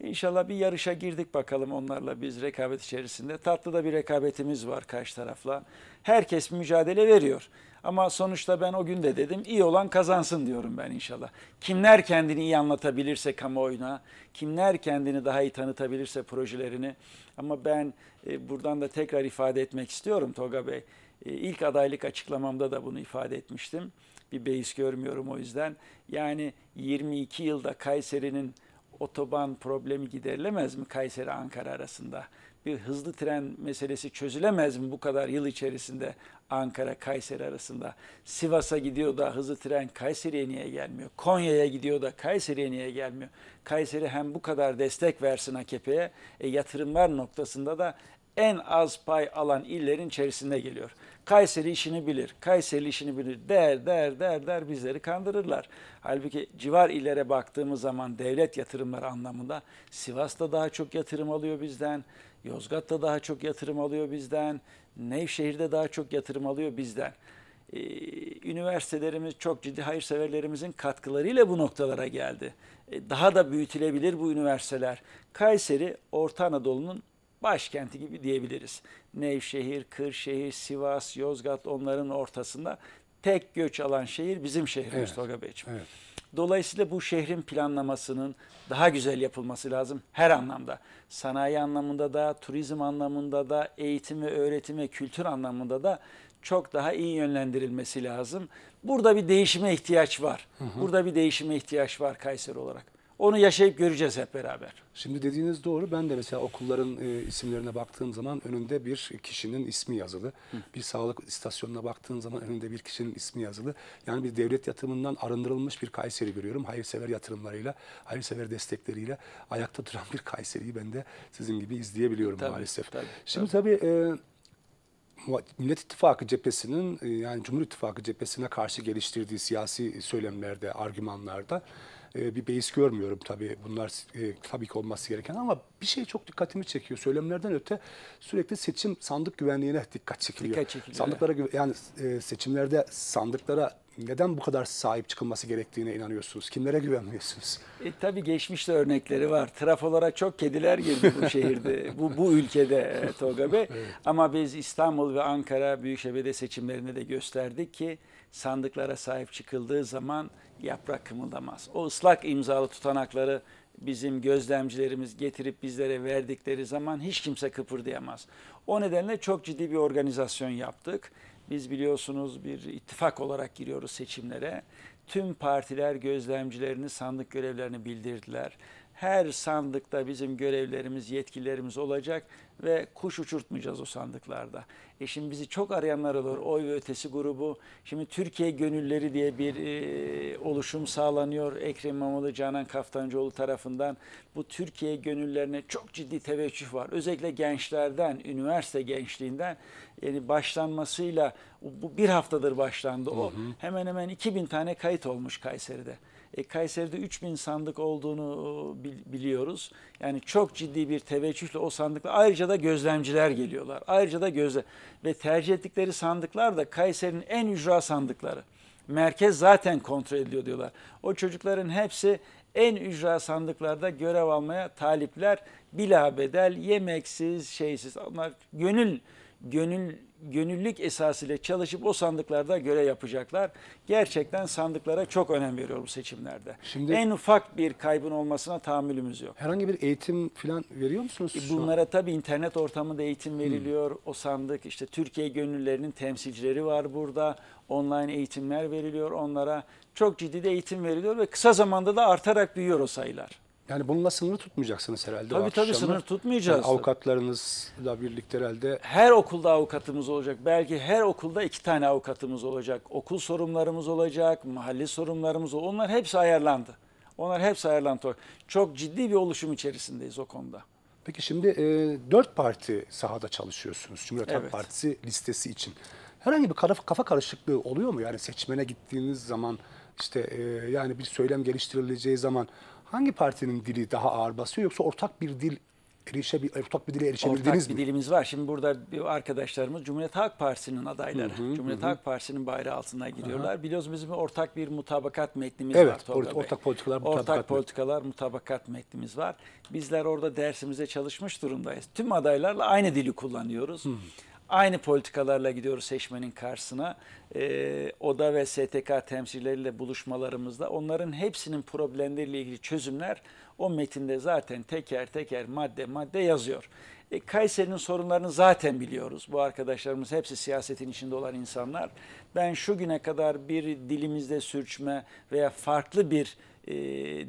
İnşallah bir yarışa girdik bakalım onlarla biz rekabet içerisinde. Tatlı da bir rekabetimiz var karşı tarafla. Herkes mücadele veriyor. Ama sonuçta ben o gün de dedim iyi olan kazansın diyorum ben inşallah. Kimler kendini iyi anlatabilirse kamuoyuna, kimler kendini daha iyi tanıtabilirse projelerini. Ama ben e, buradan da tekrar ifade etmek istiyorum Toga Bey. E, ilk adaylık açıklamamda da bunu ifade etmiştim. Bir beis görmüyorum o yüzden. Yani 22 yılda Kayseri'nin otoban problemi giderilemez mi Kayseri-Ankara arasında? Bir hızlı tren meselesi çözülemez mi bu kadar yıl içerisinde Ankara-Kayseri arasında? Sivas'a gidiyor da hızlı tren Kayseri'ye niye gelmiyor? Konya'ya gidiyor da Kayseri'ye niye gelmiyor? Kayseri hem bu kadar destek versin AKP'ye, e, yatırımlar noktasında da en az pay alan illerin içerisinde geliyor. Kayseri işini bilir, Kayseri işini bilir der der der der bizleri kandırırlar. Halbuki civar illere baktığımız zaman devlet yatırımları anlamında Sivas'ta daha çok yatırım alıyor bizden, Yozgat'ta daha çok yatırım alıyor bizden, Nevşehir'de daha çok yatırım alıyor bizden. Ee, üniversitelerimiz çok ciddi hayırseverlerimizin katkılarıyla bu noktalara geldi. Ee, daha da büyütülebilir bu üniversiteler. Kayseri Orta Anadolu'nun başkenti gibi diyebiliriz. Nevşehir, Kırşehir, Sivas, Yozgat onların ortasında tek göç alan şehir bizim şehrimiz evet, Tolga Beyciğim. Evet. Dolayısıyla bu şehrin planlamasının daha güzel yapılması lazım her anlamda. Sanayi anlamında da, turizm anlamında da, eğitim ve öğretim ve kültür anlamında da çok daha iyi yönlendirilmesi lazım. Burada bir değişime ihtiyaç var. Hı hı. Burada bir değişime ihtiyaç var Kayseri olarak. Onu yaşayıp göreceğiz hep beraber. Şimdi dediğiniz doğru. Ben de mesela okulların e, isimlerine baktığım zaman önünde bir kişinin ismi yazılı. Hı. Bir sağlık istasyonuna baktığım zaman önünde bir kişinin ismi yazılı. Yani bir devlet yatırımından arındırılmış bir Kayseri görüyorum. Hayırsever yatırımlarıyla, hayırsever destekleriyle ayakta duran bir Kayseri'yi ben de sizin gibi izleyebiliyorum tabii, maalesef. Tabii, Şimdi tabii... tabii e, Millet İttifakı cephesinin e, yani Cumhur İttifakı cephesine karşı geliştirdiği siyasi söylemlerde, argümanlarda e, bir beis görmüyorum tabii. Bunlar e, tabii ki olması gereken ama bir şey çok dikkatimi çekiyor. Söylemlerden öte sürekli seçim sandık güvenliğine dikkat çekiliyor. Dikkat çekiliyor. Sandıklara yani e, seçimlerde sandıklara neden bu kadar sahip çıkılması gerektiğine inanıyorsunuz? Kimlere güvenmiyorsunuz? E, tabii geçmişte örnekleri var. Trafolara çok kediler girdi bu şehirde, bu, bu ülkede e, Tolga Bey. Evet. Ama biz İstanbul ve Ankara Büyükşehir Belediye seçimlerinde de gösterdik ki sandıklara sahip çıkıldığı zaman yaprak kımıldamaz. O ıslak imzalı tutanakları bizim gözlemcilerimiz getirip bizlere verdikleri zaman hiç kimse kıpırdayamaz. O nedenle çok ciddi bir organizasyon yaptık. Biz biliyorsunuz bir ittifak olarak giriyoruz seçimlere. Tüm partiler gözlemcilerini, sandık görevlerini bildirdiler her sandıkta bizim görevlerimiz, yetkilerimiz olacak ve kuş uçurtmayacağız o sandıklarda. E şimdi bizi çok arayanlar olur. Oy ve Ötesi grubu. Şimdi Türkiye Gönülleri diye bir e, oluşum sağlanıyor. Ekrem İmamoğlu, Canan Kaftancıoğlu tarafından. Bu Türkiye Gönüllerine çok ciddi teveccüh var. Özellikle gençlerden, üniversite gençliğinden yani başlanmasıyla bu bir haftadır başlandı o. Hı hı. Hemen hemen 2000 tane kayıt olmuş Kayseri'de. E, Kayseri'de 3000 sandık olduğunu e, biliyoruz. Yani çok ciddi bir teveccühle o sandıkla ayrıca da gözlemciler geliyorlar. Ayrıca da gözle ve tercih ettikleri sandıklar da Kayseri'nin en ücra sandıkları. Merkez zaten kontrol ediyor diyorlar. O çocukların hepsi en ücra sandıklarda görev almaya talipler bila bedel yemeksiz şeysiz onlar gönül gönül gönüllülük esasıyla çalışıp o sandıklarda göre yapacaklar. Gerçekten sandıklara çok önem veriyor bu seçimlerde. Şimdi en ufak bir kaybın olmasına tahammülümüz yok. Herhangi bir eğitim falan veriyor musunuz? E bunlara tabii internet ortamında eğitim veriliyor. Hmm. O sandık işte Türkiye gönüllülerinin temsilcileri var burada. Online eğitimler veriliyor onlara. Çok ciddi de eğitim veriliyor ve kısa zamanda da artarak büyüyor o sayılar. Yani bununla sınır tutmayacaksınız herhalde. Tabii tabii akşamı. sınır tutmayacağız. Yani avukatlarınızla birlikte herhalde. Her okulda avukatımız olacak. Belki her okulda iki tane avukatımız olacak. Okul sorunlarımız olacak, mahalle sorunlarımız olacak. Onlar hepsi ayarlandı. Onlar hepsi ayarlandı. Çok ciddi bir oluşum içerisindeyiz o konuda. Peki şimdi e, dört parti sahada çalışıyorsunuz. Cumhuriyet Halk evet. Partisi listesi için. Herhangi bir kafa karışıklığı oluyor mu? Yani seçmene gittiğiniz zaman işte e, yani bir söylem geliştirileceği zaman hangi partinin dili daha ağır basıyor yoksa ortak bir dil erişe bir ortak bir dile erişebildiniz ortak mi? bir dilimiz var. Şimdi burada bir arkadaşlarımız Cumhuriyet Halk Partisi'nin adayları. Hı hı, Cumhuriyet hı. Halk Partisi'nin bayrağı altına gidiyorlar. Biliyoruz bizim ortak bir mutabakat metnimiz evet, var. Evet, ortak, politikalar mutabakat. Ortak metni. politikalar mutabakat metnimiz var. Bizler orada dersimize çalışmış durumdayız. Tüm adaylarla aynı dili kullanıyoruz. Hı hı. Aynı politikalarla gidiyoruz seçmenin karşısına. E, ODA ve STK temsilcileriyle buluşmalarımızda onların hepsinin problemleriyle ilgili çözümler o metinde zaten teker teker madde madde yazıyor. E, Kayseri'nin sorunlarını zaten biliyoruz. Bu arkadaşlarımız hepsi siyasetin içinde olan insanlar. Ben şu güne kadar bir dilimizde sürçme veya farklı bir e,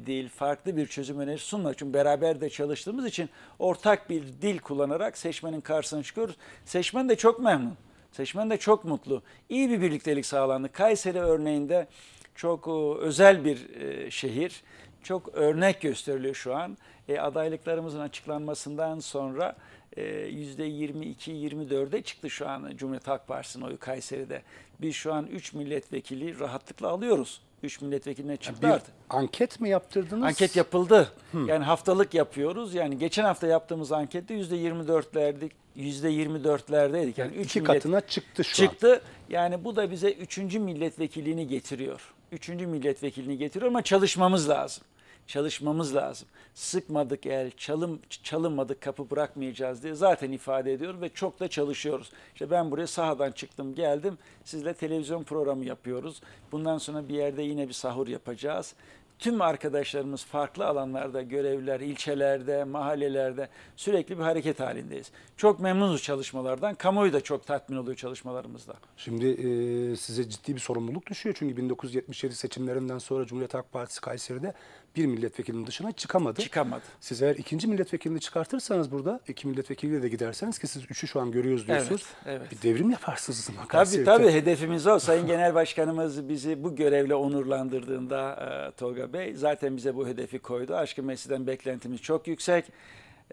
değil farklı bir çözüm önerisi sunmak için beraber de çalıştığımız için ortak bir dil kullanarak seçmenin karşısına çıkıyoruz. Seçmen de çok memnun. Seçmen de çok mutlu. İyi bir birliktelik sağlandı. Kayseri örneğinde çok e, özel bir e, şehir. Çok örnek gösteriliyor şu an. E, adaylıklarımızın açıklanmasından sonra e, %22-24'e çıktı şu an Cumhuriyet Halk Partisi'nin oyu Kayseri'de. Biz şu an 3 milletvekili rahatlıkla alıyoruz. 3 milletvekiline çıktı artık. Anket mi yaptırdınız? Anket yapıldı. Hı. Yani haftalık yapıyoruz. Yani geçen hafta yaptığımız ankette %24'lerdik. %24'lerdeydik. Yani 3 yani iki katına çıktı şu çıktı. an. Yani bu da bize 3. milletvekilini getiriyor. 3. milletvekilini getiriyor ama çalışmamız lazım çalışmamız lazım. Sıkmadık el, çalım, çalınmadık kapı bırakmayacağız diye zaten ifade ediyor ve çok da çalışıyoruz. İşte ben buraya sahadan çıktım geldim sizle televizyon programı yapıyoruz. Bundan sonra bir yerde yine bir sahur yapacağız. Tüm arkadaşlarımız farklı alanlarda, görevler, ilçelerde, mahallelerde sürekli bir hareket halindeyiz. Çok memnunuz çalışmalardan. Kamuoyu da çok tatmin oluyor çalışmalarımızda. Şimdi e, size ciddi bir sorumluluk düşüyor. Çünkü 1977 seçimlerinden sonra Cumhuriyet Halk Partisi Kayseri'de bir milletvekilinin dışına çıkamadı. Çıkamadı. Siz eğer ikinci milletvekilini çıkartırsanız burada iki milletvekiliyle de giderseniz ki siz üçü şu an görüyoruz diyorsunuz. Evet, evet. Bir devrim yaparsınız. Tabii tabii hedefimiz o. Sayın Genel Başkanımız bizi bu görevle onurlandırdığında e, Tolga Bey zaten bize bu hedefi koydu. Aşkı Mesih'den beklentimiz çok yüksek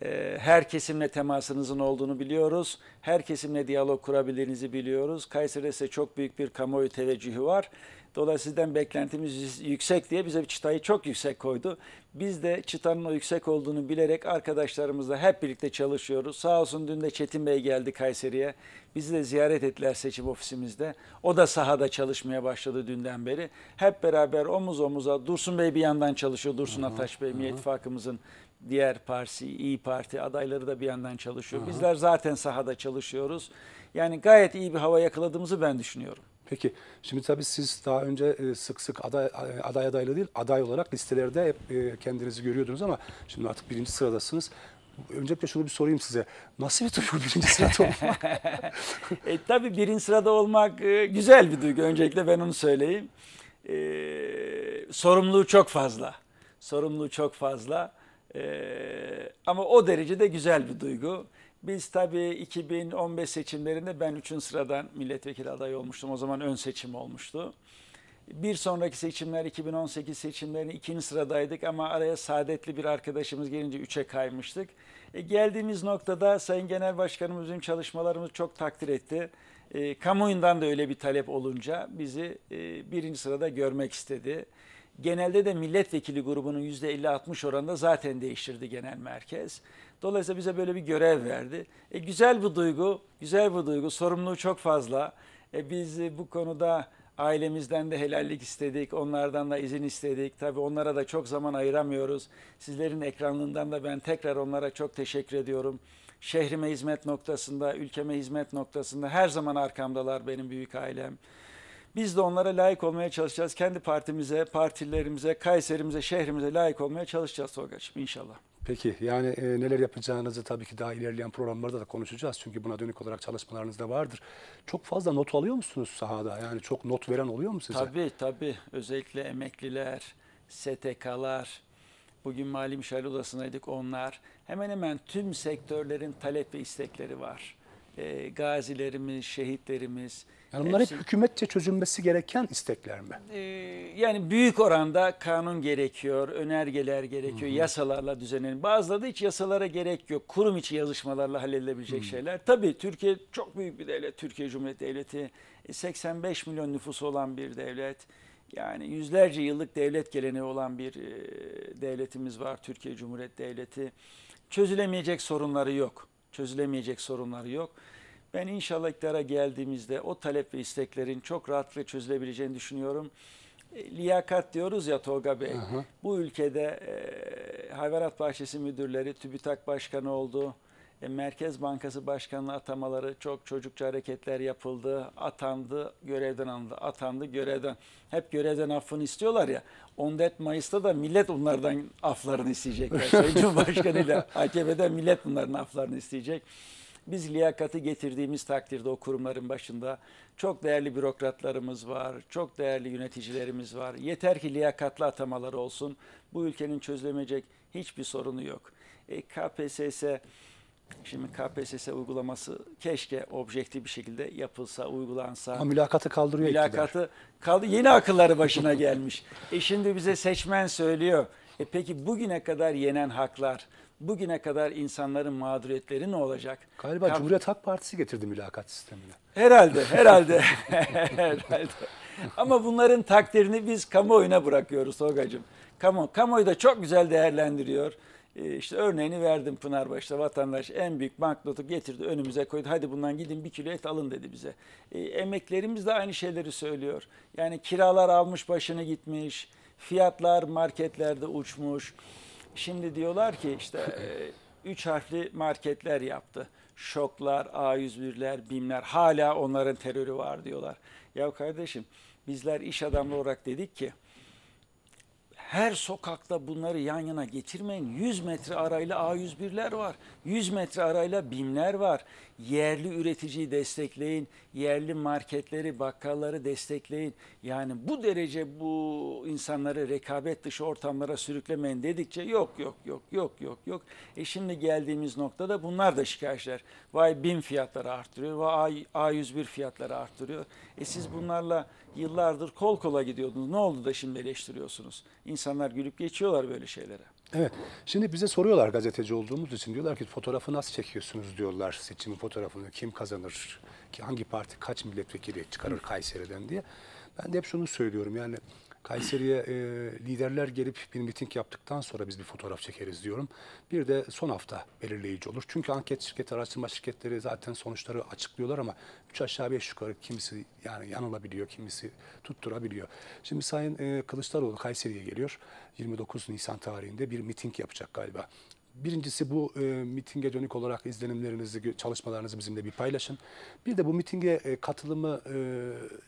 e, her kesimle temasınızın olduğunu biliyoruz. Her kesimle diyalog kurabildiğinizi biliyoruz. Kayseri'de ise çok büyük bir kamuoyu teveccühü var. Dolayısıyla sizden beklentimiz yüksek diye bize bir çıtayı çok yüksek koydu. Biz de çıtanın o yüksek olduğunu bilerek arkadaşlarımızla hep birlikte çalışıyoruz. Sağ olsun dün de Çetin Bey geldi Kayseri'ye. Bizi de ziyaret ettiler seçim ofisimizde. O da sahada çalışmaya başladı dünden beri. Hep beraber omuz omuza Dursun Bey bir yandan çalışıyor. Dursun Ataş Bey Millet İttifakımızın diğer parti, İyi Parti adayları da bir yandan çalışıyor. Bizler zaten sahada çalışıyoruz. Yani gayet iyi bir hava yakaladığımızı ben düşünüyorum. Peki şimdi tabii siz daha önce e, sık sık aday, e, aday adaylı değil aday olarak listelerde hep e, kendinizi görüyordunuz ama şimdi artık birinci sıradasınız. Öncelikle şunu bir sorayım size. Nasıl bir duygu birinci sırada olmak? e, tabii birinci sırada olmak güzel bir duygu. Öncelikle ben onu söyleyeyim. E, sorumluluğu çok fazla. Sorumluluğu çok fazla. E, ama o derecede güzel bir duygu. Biz tabii 2015 seçimlerinde ben 3. sıradan milletvekili adayı olmuştum. O zaman ön seçim olmuştu. Bir sonraki seçimler 2018 seçimlerinde ikinci sıradaydık ama araya saadetli bir arkadaşımız gelince üçe kaymıştık. E, geldiğimiz noktada Sayın Genel Başkanımızın çalışmalarımızı çok takdir etti. E, kamuoyundan da öyle bir talep olunca bizi e, birinci sırada görmek istedi. Genelde de milletvekili grubunun %50-60 oranında zaten değiştirdi genel merkez. Dolayısıyla bize böyle bir görev verdi. E, güzel bu duygu, güzel bu duygu. Sorumluluğu çok fazla. E, biz e, bu konuda ailemizden de helallik istedik, onlardan da izin istedik. Tabii onlara da çok zaman ayıramıyoruz. Sizlerin ekranından da ben tekrar onlara çok teşekkür ediyorum. Şehrime hizmet noktasında, ülkeme hizmet noktasında her zaman arkamdalar benim büyük ailem. Biz de onlara layık olmaya çalışacağız. Kendi partimize, partilerimize, Kayserimize, şehrimize layık olmaya çalışacağız Tolgaç'ım inşallah. Peki yani e, neler yapacağınızı tabii ki daha ilerleyen programlarda da konuşacağız. Çünkü buna dönük olarak çalışmalarınız da vardır. Çok fazla not alıyor musunuz sahada? Yani çok not veren oluyor mu size? Tabii tabii. Özellikle emekliler, STK'lar, bugün Mali Müşahede Odası'ndaydık onlar. Hemen hemen tüm sektörlerin talep ve istekleri var. E, gazilerimiz, şehitlerimiz, yani bunlar hep hükümetçe çözülmesi gereken istekler mi? Ee, yani büyük oranda kanun gerekiyor, önergeler gerekiyor, Hı -hı. yasalarla düzenlenir. Bazıları da hiç yasalara gerek yok. Kurum içi yazışmalarla halledilebilecek Hı şeyler. Tabii Türkiye çok büyük bir devlet. Türkiye Cumhuriyeti Devleti 85 e, milyon nüfusu olan bir devlet. Yani yüzlerce yıllık devlet geleneği olan bir e, devletimiz var Türkiye Cumhuriyeti Devleti. Çözülemeyecek sorunları yok. Çözülemeyecek sorunları yok. Ben inşallah iktidara geldiğimizde o talep ve isteklerin çok rahatlıkla çözülebileceğini düşünüyorum. E, liyakat diyoruz ya Tolga Bey. Aha. Bu ülkede e, hayvanat bahçesi müdürleri, TÜBİTAK başkanı oldu. E, Merkez Bankası Başkanı atamaları çok çocukça hareketler yapıldı. Atandı, görevden alındı. Atandı, görevden. Hep görevden affını istiyorlar ya. 14 Mayıs'ta da millet onlardan aflarını isteyecek. Sayın Cumhurbaşkanı ile AKP'den millet bunların aflarını isteyecek. Biz liyakati getirdiğimiz takdirde o kurumların başında çok değerli bürokratlarımız var, çok değerli yöneticilerimiz var. Yeter ki liyakatlı atamaları olsun. Bu ülkenin çözülemeyecek hiçbir sorunu yok. E, KPSS Şimdi KPSS uygulaması keşke objektif bir şekilde yapılsa, uygulansa. Ha, mülakatı kaldırıyor Mülakatı kaldı. Yeni akılları başına gelmiş. E şimdi bize seçmen söylüyor. E peki bugüne kadar yenen haklar, bugüne kadar insanların mağduriyetleri ne olacak? Galiba Kav- Cumhuriyet Halk Partisi getirdi mülakat sistemini. Herhalde, herhalde. herhalde. Ama bunların takdirini biz kamuoyuna bırakıyoruz Tolga'cığım. Kamu, kamuoyu da çok güzel değerlendiriyor. Ee, işte örneğini verdim Pınarbaş'ta vatandaş en büyük banknotu getirdi önümüze koydu. Hadi bundan gidin bir kilo et alın dedi bize. Ee, emeklerimiz de aynı şeyleri söylüyor. Yani kiralar almış başını gitmiş, fiyatlar marketlerde uçmuş. Şimdi diyorlar ki işte e, üç harfli marketler yaptı. Şoklar, A101'ler, BİM'ler hala onların terörü var diyorlar. Ya kardeşim bizler iş adamı olarak dedik ki her sokakta bunları yan yana getirmeyin. 100 metre arayla A101'ler var. 100 metre arayla BİM'ler var. Yerli üreticiyi destekleyin. Yerli marketleri, bakkalları destekleyin. Yani bu derece bu insanları rekabet dışı ortamlara sürüklemeyin dedikçe yok yok yok yok yok yok. E şimdi geldiğimiz noktada bunlar da şikayetler. Vay BİM fiyatları arttırıyor. Vay A101 fiyatları arttırıyor. E siz bunlarla yıllardır kol kola gidiyordunuz. Ne oldu da şimdi eleştiriyorsunuz? İnsanlar gülüp geçiyorlar böyle şeylere. Evet. Şimdi bize soruyorlar gazeteci olduğumuz için. Diyorlar ki fotoğrafı nasıl çekiyorsunuz diyorlar seçimin fotoğrafını. Kim kazanır? Hangi parti kaç milletvekili çıkarır Kayseri'den diye. Ben de hep şunu söylüyorum yani Kayseri'ye e, liderler gelip bir miting yaptıktan sonra biz bir fotoğraf çekeriz diyorum. Bir de son hafta belirleyici olur. Çünkü anket şirketi, araştırma şirketleri zaten sonuçları açıklıyorlar ama üç aşağı beş yukarı kimisi yani yanılabiliyor, kimisi tutturabiliyor. Şimdi Sayın e, Kılıçdaroğlu Kayseri'ye geliyor. 29 Nisan tarihinde bir miting yapacak galiba. Birincisi bu e, mitinge dönük olarak izlenimlerinizi, çalışmalarınızı bizimle bir paylaşın. Bir de bu mitinge e, katılımı e,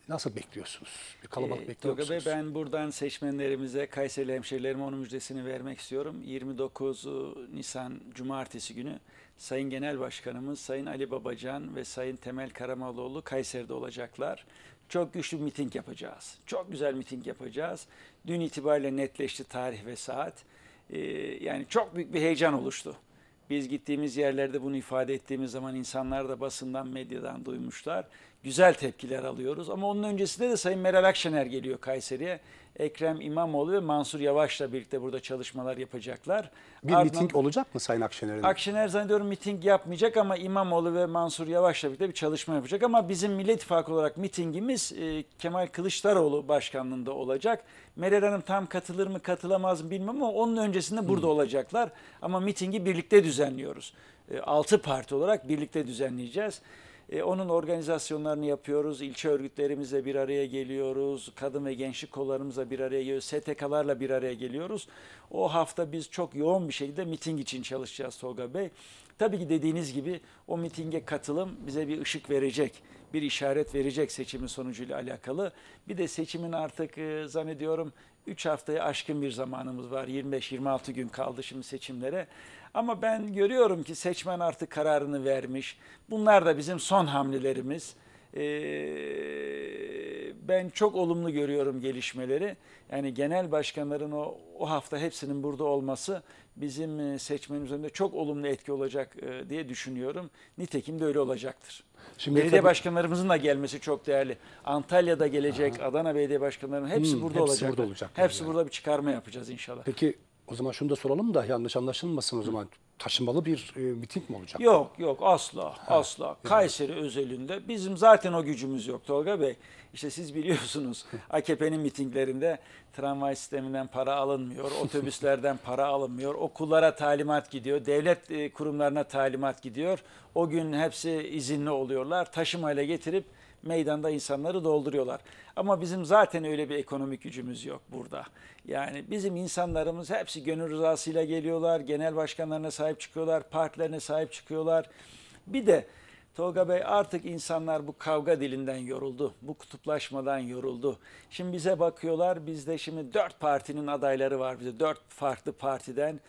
nasıl bekliyorsunuz? Bir kalabalık e, bekliyor musunuz? Bey, ben buradan seçmenlerimize, Kayseri hemşehrilerime onun müjdesini vermek istiyorum. 29 e, Nisan Cumartesi günü Sayın Genel Başkanımız, Sayın Ali Babacan ve Sayın Temel Karamaloğlu Kayseri'de olacaklar. Çok güçlü bir miting yapacağız. Çok güzel miting yapacağız. Dün itibariyle netleşti tarih ve saat. Ee, yani çok büyük bir heyecan oluştu. Biz gittiğimiz yerlerde bunu ifade ettiğimiz zaman insanlar da basından, medyadan duymuşlar. Güzel tepkiler alıyoruz ama onun öncesinde de Sayın Meral Akşener geliyor Kayseri'ye. Ekrem İmamoğlu ve Mansur Yavaş'la birlikte burada çalışmalar yapacaklar. Bir Ardından, miting olacak mı Sayın Akşener'in? Akşener zannediyorum miting yapmayacak ama İmamoğlu ve Mansur Yavaş'la birlikte bir çalışma yapacak. Ama bizim Millet İttifakı olarak mitingimiz e, Kemal Kılıçdaroğlu başkanlığında olacak. Meral Hanım tam katılır mı katılamaz mı bilmem ama onun öncesinde burada Hı. Hmm. olacaklar. Ama mitingi birlikte düzenliyoruz. E, 6 parti olarak birlikte düzenleyeceğiz. E, onun organizasyonlarını yapıyoruz. İlçe örgütlerimizle bir araya geliyoruz. Kadın ve gençlik kollarımızla bir araya geliyoruz. STK'larla bir araya geliyoruz. O hafta biz çok yoğun bir şekilde miting için çalışacağız Tolga Bey. Tabii ki dediğiniz gibi o mitinge katılım bize bir ışık verecek, bir işaret verecek seçimin sonucuyla alakalı. Bir de seçimin artık e, zannediyorum 3 haftaya aşkın bir zamanımız var. 25-26 gün kaldı şimdi seçimlere. Ama ben görüyorum ki seçmen artık kararını vermiş. Bunlar da bizim son hamlelerimiz. Ee, ben çok olumlu görüyorum gelişmeleri. Yani genel başkanların o, o hafta hepsinin burada olması bizim e, seçmenimiz üzerinde çok olumlu etki olacak e, diye düşünüyorum. Nitekim de öyle olacaktır. Şimdi belediye tabii... başkanlarımızın da gelmesi çok değerli. Antalya'da gelecek, Aha. Adana belediye başkanlarının hepsi hmm, burada hepsi olacak. Burada olacak. Hepsi yani. burada bir çıkarma yapacağız inşallah. Peki o zaman şunu da soralım da yanlış anlaşılmasın o zaman. Taşınmalı bir e, miting mi olacak? Yok yok asla ha, asla. Evet. Kayseri özelinde bizim zaten o gücümüz yok Tolga Bey. İşte siz biliyorsunuz AKP'nin mitinglerinde tramvay sisteminden para alınmıyor, otobüslerden para alınmıyor, okullara talimat gidiyor, devlet e, kurumlarına talimat gidiyor. O gün hepsi izinli oluyorlar. Taşımayla getirip meydanda insanları dolduruyorlar. Ama bizim zaten öyle bir ekonomik gücümüz yok burada. Yani bizim insanlarımız hepsi gönül rızasıyla geliyorlar, genel başkanlarına sahip çıkıyorlar, partilerine sahip çıkıyorlar. Bir de Tolga Bey artık insanlar bu kavga dilinden yoruldu. Bu kutuplaşmadan yoruldu. Şimdi bize bakıyorlar. Bizde şimdi dört partinin adayları var bize. Dört farklı partiden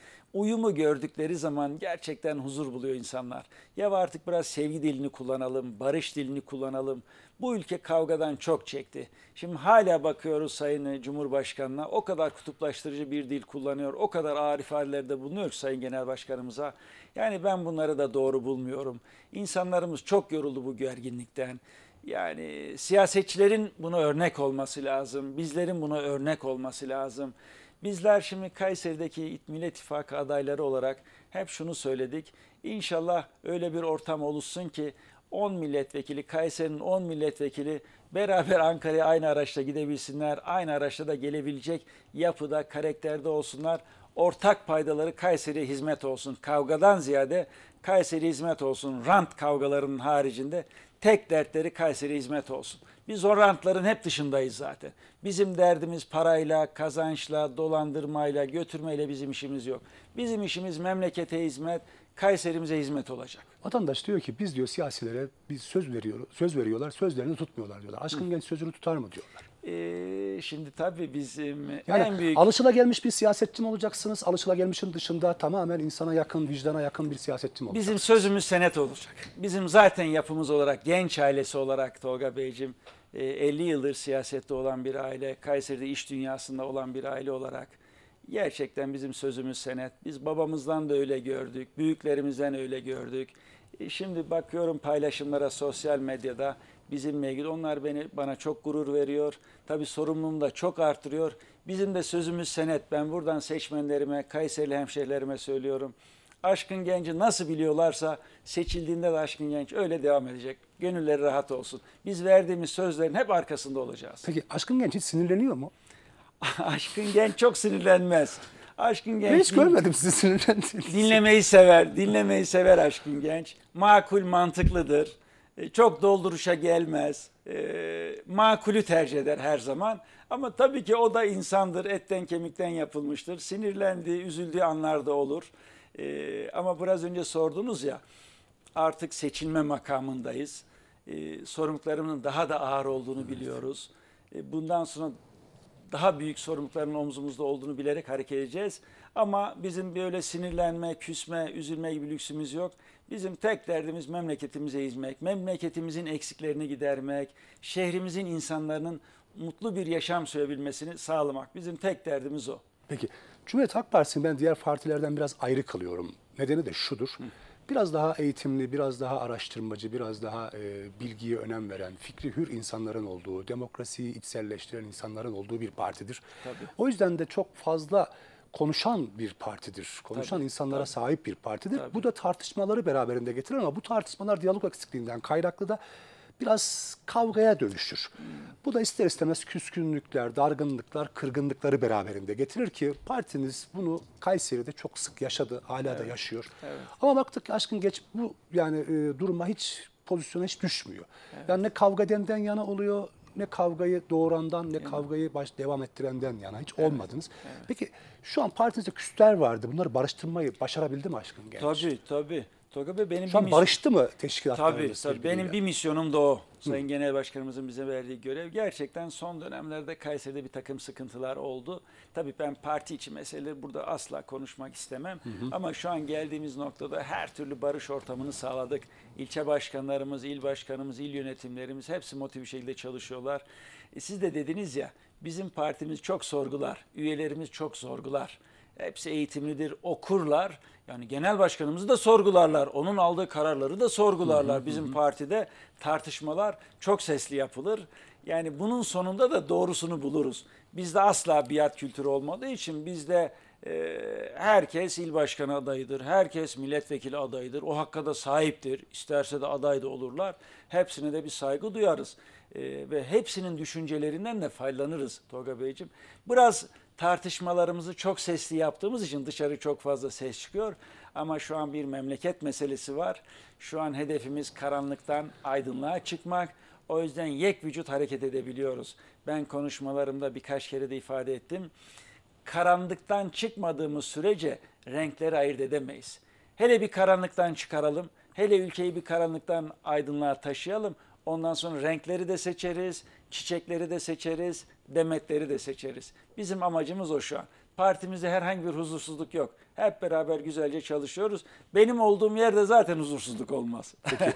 uyumu gördükleri zaman gerçekten huzur buluyor insanlar. Ya artık biraz sevgi dilini kullanalım, barış dilini kullanalım. Bu ülke kavgadan çok çekti. Şimdi hala bakıyoruz Sayın Cumhurbaşkanı'na o kadar kutuplaştırıcı bir dil kullanıyor, o kadar ağır ifadelerde bulunuyor Sayın Genel Başkanımıza. Yani ben bunları da doğru bulmuyorum. İnsanlarımız çok yoruldu bu gerginlikten. Yani siyasetçilerin buna örnek olması lazım, bizlerin buna örnek olması lazım. Bizler şimdi Kayseri'deki İt Millet İttifakı adayları olarak hep şunu söyledik. İnşallah öyle bir ortam oluşsun ki 10 milletvekili, Kayseri'nin 10 milletvekili beraber Ankara'ya aynı araçla gidebilsinler, aynı araçla da gelebilecek yapıda, karakterde olsunlar. Ortak paydaları Kayseri'ye hizmet olsun. Kavgadan ziyade Kayseri hizmet olsun. Rant kavgalarının haricinde tek dertleri Kayseri hizmet olsun. Biz o hep dışındayız zaten. Bizim derdimiz parayla, kazançla, dolandırmayla, götürmeyle bizim işimiz yok. Bizim işimiz memlekete hizmet, Kayserimize hizmet olacak. Vatandaş diyor ki biz diyor siyasilere biz söz veriyoruz, söz veriyorlar, sözlerini tutmuyorlar diyorlar. Aşkın Hı. genç sözünü tutar mı diyorlar. Ee, şimdi tabii bizim yani en büyük... Alışılagelmiş bir siyasetçi mi olacaksınız? Alışılagelmişin dışında tamamen insana yakın, vicdana yakın bir siyasetçi mi olacaksınız? Bizim sözümüz senet olacak. Bizim zaten yapımız olarak, genç ailesi olarak Tolga Beyciğim, 50 e, yıldır siyasette olan bir aile, Kayseri'de iş dünyasında olan bir aile olarak gerçekten bizim sözümüz senet. Biz babamızdan da öyle gördük, büyüklerimizden öyle gördük. E, şimdi bakıyorum paylaşımlara sosyal medyada bizimle ilgili. Onlar beni bana çok gurur veriyor. Tabii sorumluluğum da çok artırıyor. Bizim de sözümüz senet. Ben buradan seçmenlerime, Kayseri hemşehrilerime söylüyorum. Aşkın Genci nasıl biliyorlarsa seçildiğinde de Aşkın Genç öyle devam edecek. Gönülleri rahat olsun. Biz verdiğimiz sözlerin hep arkasında olacağız. Peki Aşkın Genç hiç sinirleniyor mu? Aşkın Genç çok sinirlenmez. Aşkın Genç... hiç görmedim sizi sinirlendiğinizi. Dinlemeyi sever, dinlemeyi sever Aşkın Genç. Makul, mantıklıdır. E, çok dolduruşa gelmez. E, makulü tercih eder her zaman. Ama tabii ki o da insandır, etten kemikten yapılmıştır. Sinirlendiği, üzüldüğü anlarda olur. E, ama biraz önce sordunuz ya, artık seçilme makamındayız. E, sorumluluklarımın daha da ağır olduğunu evet. biliyoruz. E, bundan sonra daha büyük sorumlulukların omzumuzda olduğunu bilerek hareket edeceğiz. Ama bizim böyle sinirlenme, küsme, üzülme gibi lüksümüz yok. Bizim tek derdimiz memleketimize hizmet, memleketimizin eksiklerini gidermek, şehrimizin insanların mutlu bir yaşam sürebilmesini sağlamak. Bizim tek derdimiz o. Peki Cumhuriyet Halk Partisi'nin ben diğer partilerden biraz ayrı kalıyorum. Nedeni de şudur. Biraz daha eğitimli, biraz daha araştırmacı, biraz daha e, bilgiye önem veren, fikri hür insanların olduğu, demokrasiyi içselleştiren insanların olduğu bir partidir. Tabii. O yüzden de çok fazla konuşan bir partidir. Konuşan tabii, insanlara tabii. sahip bir partidir. Tabii. Bu da tartışmaları beraberinde getirir ama bu tartışmalar diyalog eksikliğinden kaynaklı da biraz kavgaya dönüşür. Hmm. Bu da ister istemez küskünlükler, dargınlıklar, kırgınlıkları beraberinde getirir ki partiniz bunu Kayseri'de çok sık yaşadı, hala evet. da yaşıyor. Evet. Ama baktık ki aşkın geç bu yani e, duruma hiç pozisyona hiç düşmüyor. Evet. Yani ne kavga denden yana oluyor ne kavgayı doğurandan ne evet. kavgayı baş devam ettirenden yana hiç evet. olmadınız. Evet. Peki şu an partinizde küsler vardı. Bunları barıştırmayı başarabildi mi aşkın genç? Tabii tabii. Tolga Bey benim Şu an barıştı mı Tabii, teşkilatlarımız? tabii. birbiriyle? Benim bir misyonum da o. Sayın Genel Başkanımızın bize verdiği görev. Gerçekten son dönemlerde Kayseri'de bir takım sıkıntılar oldu. Tabii ben parti için meseleleri burada asla konuşmak istemem. Ama şu an geldiğimiz noktada her türlü barış ortamını sağladık. İlçe başkanlarımız, il başkanımız, il yönetimlerimiz hepsi motiv şekilde çalışıyorlar. E, siz de dediniz ya bizim partimiz çok sorgular, üyelerimiz çok sorgular. Hepsi eğitimlidir, okurlar. Yani genel başkanımızı da sorgularlar. Onun aldığı kararları da sorgularlar. Bizim partide tartışmalar çok sesli yapılır. Yani bunun sonunda da doğrusunu buluruz. Bizde asla biat kültürü olmadığı için bizde e, herkes il başkanı adayıdır. Herkes milletvekili adayıdır. O hakka da sahiptir. İsterse de aday da olurlar. Hepsine de bir saygı duyarız. E, ve hepsinin düşüncelerinden de faydalanırız Tolga Beyciğim. Biraz tartışmalarımızı çok sesli yaptığımız için dışarı çok fazla ses çıkıyor. Ama şu an bir memleket meselesi var. Şu an hedefimiz karanlıktan aydınlığa çıkmak. O yüzden yek vücut hareket edebiliyoruz. Ben konuşmalarımda birkaç kere de ifade ettim. Karanlıktan çıkmadığımız sürece renkleri ayırt edemeyiz. Hele bir karanlıktan çıkaralım. Hele ülkeyi bir karanlıktan aydınlığa taşıyalım. Ondan sonra renkleri de seçeriz, çiçekleri de seçeriz, demetleri de seçeriz. Bizim amacımız o şu an. Partimizde herhangi bir huzursuzluk yok. Hep beraber güzelce çalışıyoruz. Benim olduğum yerde zaten huzursuzluk olmaz. Peki,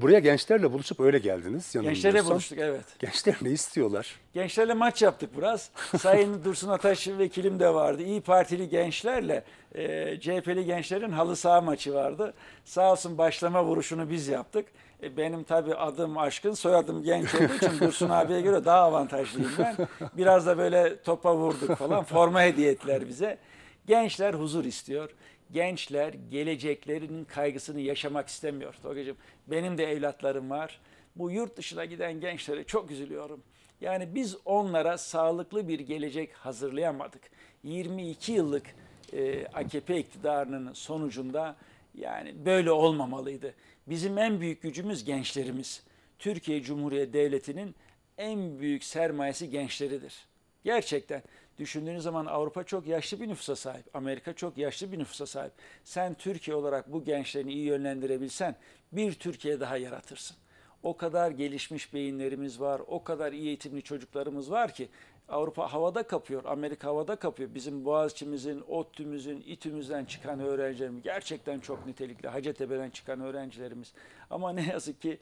buraya gençlerle buluşup öyle geldiniz. Gençlerle buluştuk evet. Gençler ne istiyorlar? Gençlerle maç yaptık biraz. Sayın Dursun Ataş vekilim de vardı. İyi Partili gençlerle e, CHP'li gençlerin halı saha maçı vardı. Sağ olsun başlama vuruşunu biz yaptık. E, benim tabii adım Aşkın, soyadım Genç olduğu için Dursun abiye göre daha avantajlıyım ben. Biraz da böyle topa vurduk falan. Forma hediye ettiler bize. Gençler huzur istiyor. Gençler geleceklerinin kaygısını yaşamak istemiyor. Togacığım benim de evlatlarım var. Bu yurt dışına giden gençlere çok üzülüyorum. Yani biz onlara sağlıklı bir gelecek hazırlayamadık. 22 yıllık e, AKP iktidarının sonucunda yani böyle olmamalıydı. Bizim en büyük gücümüz gençlerimiz. Türkiye Cumhuriyeti Devleti'nin en büyük sermayesi gençleridir. Gerçekten düşündüğünüz zaman Avrupa çok yaşlı bir nüfusa sahip. Amerika çok yaşlı bir nüfusa sahip. Sen Türkiye olarak bu gençlerini iyi yönlendirebilsen bir Türkiye daha yaratırsın. O kadar gelişmiş beyinlerimiz var, o kadar iyi eğitimli çocuklarımız var ki Avrupa havada kapıyor, Amerika havada kapıyor. Bizim Boğaziçi'mizin, ODTÜ'müzün, İTÜ'müzden çıkan öğrencilerimiz, gerçekten çok nitelikli Hacettepe'den çıkan öğrencilerimiz. Ama ne yazık ki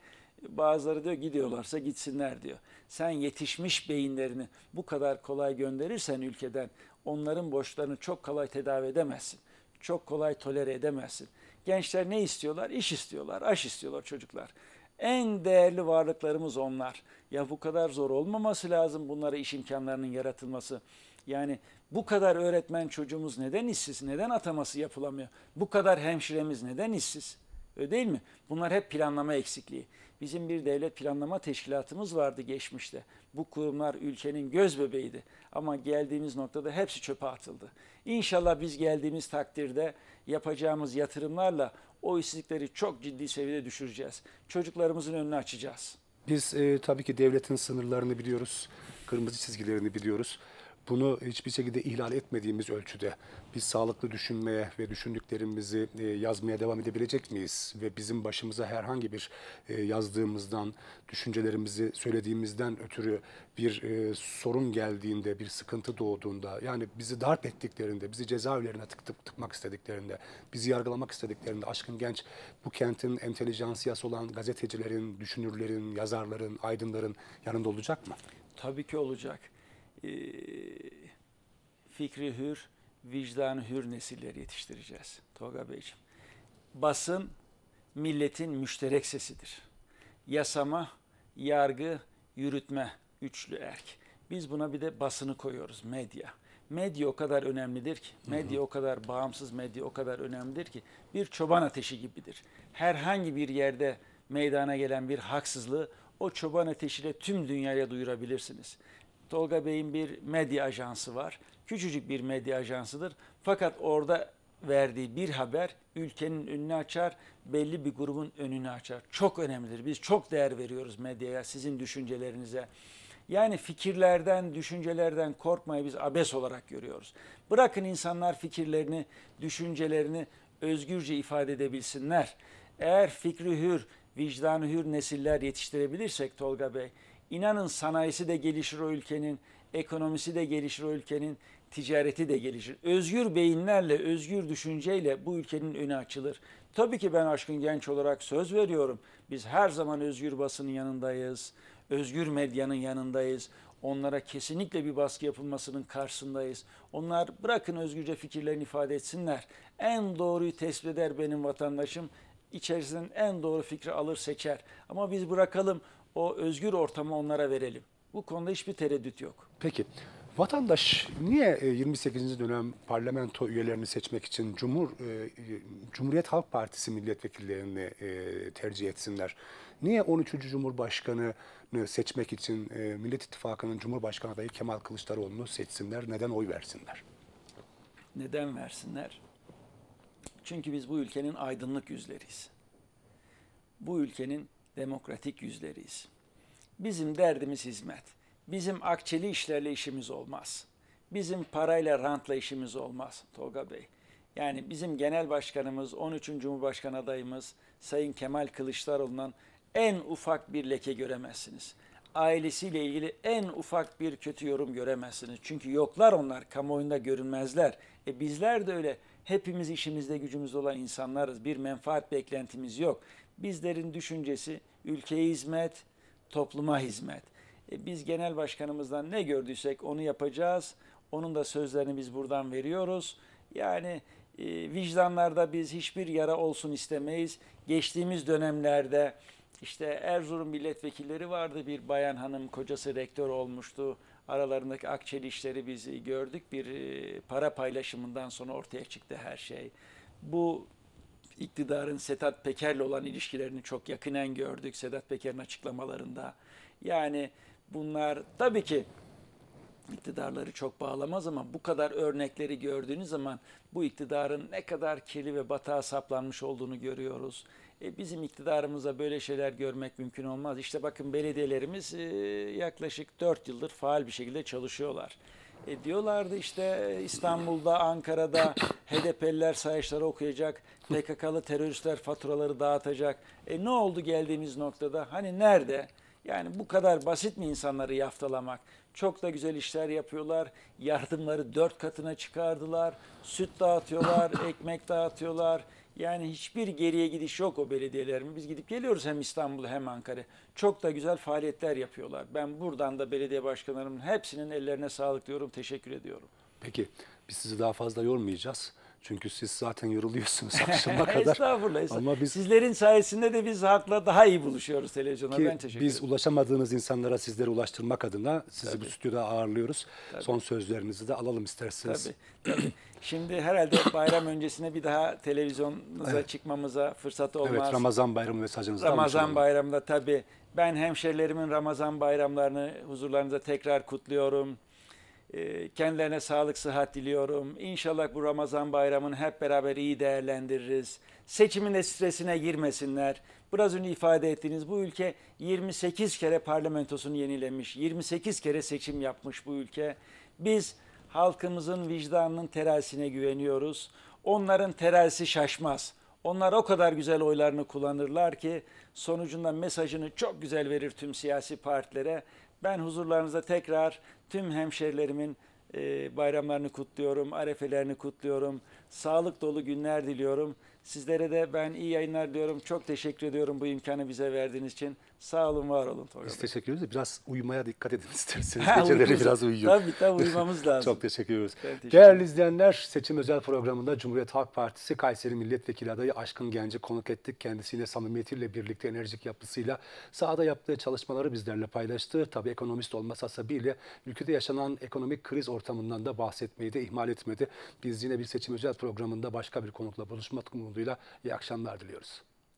bazıları diyor gidiyorlarsa gitsinler diyor. Sen yetişmiş beyinlerini bu kadar kolay gönderirsen ülkeden onların boşlarını çok kolay tedavi edemezsin. Çok kolay tolere edemezsin. Gençler ne istiyorlar? İş istiyorlar, aş istiyorlar çocuklar. En değerli varlıklarımız onlar. Ya bu kadar zor olmaması lazım bunlara iş imkanlarının yaratılması. Yani bu kadar öğretmen çocuğumuz neden işsiz, neden ataması yapılamıyor? Bu kadar hemşiremiz neden işsiz? Öyle değil mi? Bunlar hep planlama eksikliği. Bizim bir devlet planlama teşkilatımız vardı geçmişte. Bu kurumlar ülkenin göz bebeğiydi. Ama geldiğimiz noktada hepsi çöpe atıldı. İnşallah biz geldiğimiz takdirde yapacağımız yatırımlarla o işsizlikleri çok ciddi seviyede düşüreceğiz. Çocuklarımızın önünü açacağız. Biz e, tabii ki devletin sınırlarını biliyoruz, kırmızı çizgilerini biliyoruz. Bunu hiçbir şekilde ihlal etmediğimiz ölçüde biz sağlıklı düşünmeye ve düşündüklerimizi e, yazmaya devam edebilecek miyiz? Ve bizim başımıza herhangi bir e, yazdığımızdan, düşüncelerimizi söylediğimizden ötürü bir e, sorun geldiğinde, bir sıkıntı doğduğunda, yani bizi darp ettiklerinde, bizi cezaevlerine tık tık tıkmak istediklerinde, bizi yargılamak istediklerinde Aşkın Genç bu kentin entelijansiyası olan gazetecilerin, düşünürlerin, yazarların, aydınların yanında olacak mı? Tabii ki olacak. Ee, fikri hür, vicdanı hür nesiller yetiştireceğiz Toga Beyciğim. Basın milletin müşterek sesidir. Yasama, yargı, yürütme üçlü erk. Biz buna bir de basını koyuyoruz medya. Medya o kadar önemlidir ki, medya hı hı. o kadar bağımsız medya o kadar önemlidir ki bir çoban ateşi gibidir. Herhangi bir yerde meydana gelen bir haksızlığı o çoban ateşiyle tüm dünyaya duyurabilirsiniz. Tolga Bey'in bir medya ajansı var. Küçücük bir medya ajansıdır. Fakat orada verdiği bir haber ülkenin önünü açar, belli bir grubun önünü açar. Çok önemlidir. Biz çok değer veriyoruz medyaya, sizin düşüncelerinize. Yani fikirlerden, düşüncelerden korkmayı biz abes olarak görüyoruz. Bırakın insanlar fikirlerini, düşüncelerini özgürce ifade edebilsinler. Eğer fikri hür, vicdanı hür nesiller yetiştirebilirsek Tolga Bey, İnanın sanayisi de gelişir o ülkenin, ekonomisi de gelişir o ülkenin, ticareti de gelişir. Özgür beyinlerle, özgür düşünceyle bu ülkenin önü açılır. Tabii ki ben Aşkın Genç olarak söz veriyorum. Biz her zaman özgür basının yanındayız, özgür medyanın yanındayız. Onlara kesinlikle bir baskı yapılmasının karşısındayız. Onlar bırakın özgürce fikirlerini ifade etsinler. En doğruyu tespit eder benim vatandaşım. İçerisinden en doğru fikri alır seçer. Ama biz bırakalım o özgür ortamı onlara verelim. Bu konuda hiçbir tereddüt yok. Peki vatandaş niye 28. E, dönem parlamento üyelerini seçmek için Cumhur e, Cumhuriyet Halk Partisi milletvekillerini e, tercih etsinler? Niye 13. Cumhurbaşkanı'nı seçmek için Millet İttifakı'nın Cumhurbaşkanı adayı Kemal Kılıçdaroğlu'nu seçsinler? Neden oy versinler? Neden versinler? Çünkü biz bu ülkenin aydınlık yüzleriyiz. Bu ülkenin demokratik yüzleriyiz. Bizim derdimiz hizmet. Bizim akçeli işlerle işimiz olmaz. Bizim parayla rantla işimiz olmaz Tolga Bey. Yani bizim genel başkanımız, 13. Cumhurbaşkanı adayımız Sayın Kemal Kılıçdaroğlu'ndan en ufak bir leke göremezsiniz. Ailesiyle ilgili en ufak bir kötü yorum göremezsiniz. Çünkü yoklar onlar, kamuoyunda görünmezler. E bizler de öyle hepimiz işimizde gücümüzde olan insanlarız. Bir menfaat beklentimiz yok. Bizlerin düşüncesi ülkeye hizmet, topluma hizmet. E, biz genel başkanımızdan ne gördüysek onu yapacağız. Onun da sözlerini biz buradan veriyoruz. Yani e, vicdanlarda biz hiçbir yara olsun istemeyiz. Geçtiğimiz dönemlerde işte Erzurum milletvekilleri vardı bir bayan hanım kocası rektör olmuştu. Aralarındaki akçeli işleri biz e, gördük. Bir e, para paylaşımından sonra ortaya çıktı her şey. Bu iktidarın Sedat Peker'le olan ilişkilerini çok yakinen gördük Sedat Peker'in açıklamalarında. Yani bunlar tabii ki iktidarları çok bağlamaz ama bu kadar örnekleri gördüğünüz zaman bu iktidarın ne kadar kirli ve batağa saplanmış olduğunu görüyoruz. E, bizim iktidarımıza böyle şeyler görmek mümkün olmaz. İşte bakın belediyelerimiz e, yaklaşık 4 yıldır faal bir şekilde çalışıyorlar. E, diyorlardı işte İstanbul'da, Ankara'da HDP'liler sayışları okuyacak, PKK'lı teröristler faturaları dağıtacak. E ne oldu geldiğimiz noktada? Hani nerede? Yani bu kadar basit mi insanları yaftalamak? Çok da güzel işler yapıyorlar. Yardımları dört katına çıkardılar. Süt dağıtıyorlar, ekmek dağıtıyorlar. Yani hiçbir geriye gidiş yok o belediyelerimiz. Biz gidip geliyoruz hem İstanbul hem Ankara. Çok da güzel faaliyetler yapıyorlar. Ben buradan da belediye başkanlarımın hepsinin ellerine sağlık diyorum. Teşekkür ediyorum. Peki biz sizi daha fazla yormayacağız. Çünkü siz zaten yoruluyorsunuz akşama kadar. estağfurullah, estağfurullah. Ama biz, Sizlerin sayesinde de biz halkla daha iyi buluşuyoruz televizyona. Ki ben teşekkür ederim. Biz ulaşamadığınız insanlara sizleri ulaştırmak adına sizi Tabii. bu stüdyoda ağırlıyoruz. Tabii. Son sözlerinizi de alalım isterseniz. Tabii. Şimdi herhalde bayram öncesine bir daha televizyonunuza evet. çıkmamıza fırsat olmaz. Evet Ramazan bayramı mesajınızı Ramazan bayramında tabii. Ben hemşerilerimin Ramazan bayramlarını huzurlarınıza tekrar kutluyorum. Ee, kendilerine sağlık, sıhhat diliyorum. İnşallah bu Ramazan bayramını hep beraber iyi değerlendiririz. Seçimin stresine girmesinler. Biraz önce ifade ettiğiniz bu ülke 28 kere parlamentosunu yenilemiş, 28 kere seçim yapmış bu ülke. Biz halkımızın vicdanının terazisine güveniyoruz. Onların terazisi şaşmaz. Onlar o kadar güzel oylarını kullanırlar ki sonucunda mesajını çok güzel verir tüm siyasi partilere ben huzurlarınıza tekrar tüm hemşerilerimin e, bayramlarını kutluyorum, arefelerini kutluyorum. Sağlık dolu günler diliyorum. Sizlere de ben iyi yayınlar diliyorum. Çok teşekkür ediyorum bu imkanı bize verdiğiniz için. Sağ olun, var olun. Tolga Biz teşekkür ederiz. Biraz uyumaya dikkat edin isterseniz. Geceleri biraz uyuyun. Tabii tabii uyumamız lazım. Çok teşekkür ediyoruz. Teşekkür Değerli izleyenler, seçim özel programında Cumhuriyet Halk Partisi Kayseri Milletvekili adayı Aşkın Genci konuk ettik. Kendisiyle samimiyetiyle birlikte enerjik yapısıyla sahada yaptığı çalışmaları bizlerle paylaştı. Tabii ekonomist olması bile ülkede yaşanan ekonomik kriz ortamından da bahsetmeyi de ihmal etmedi. Biz yine bir seçim özel programında başka bir konukla buluşmak umuduyla iyi akşamlar diliyoruz.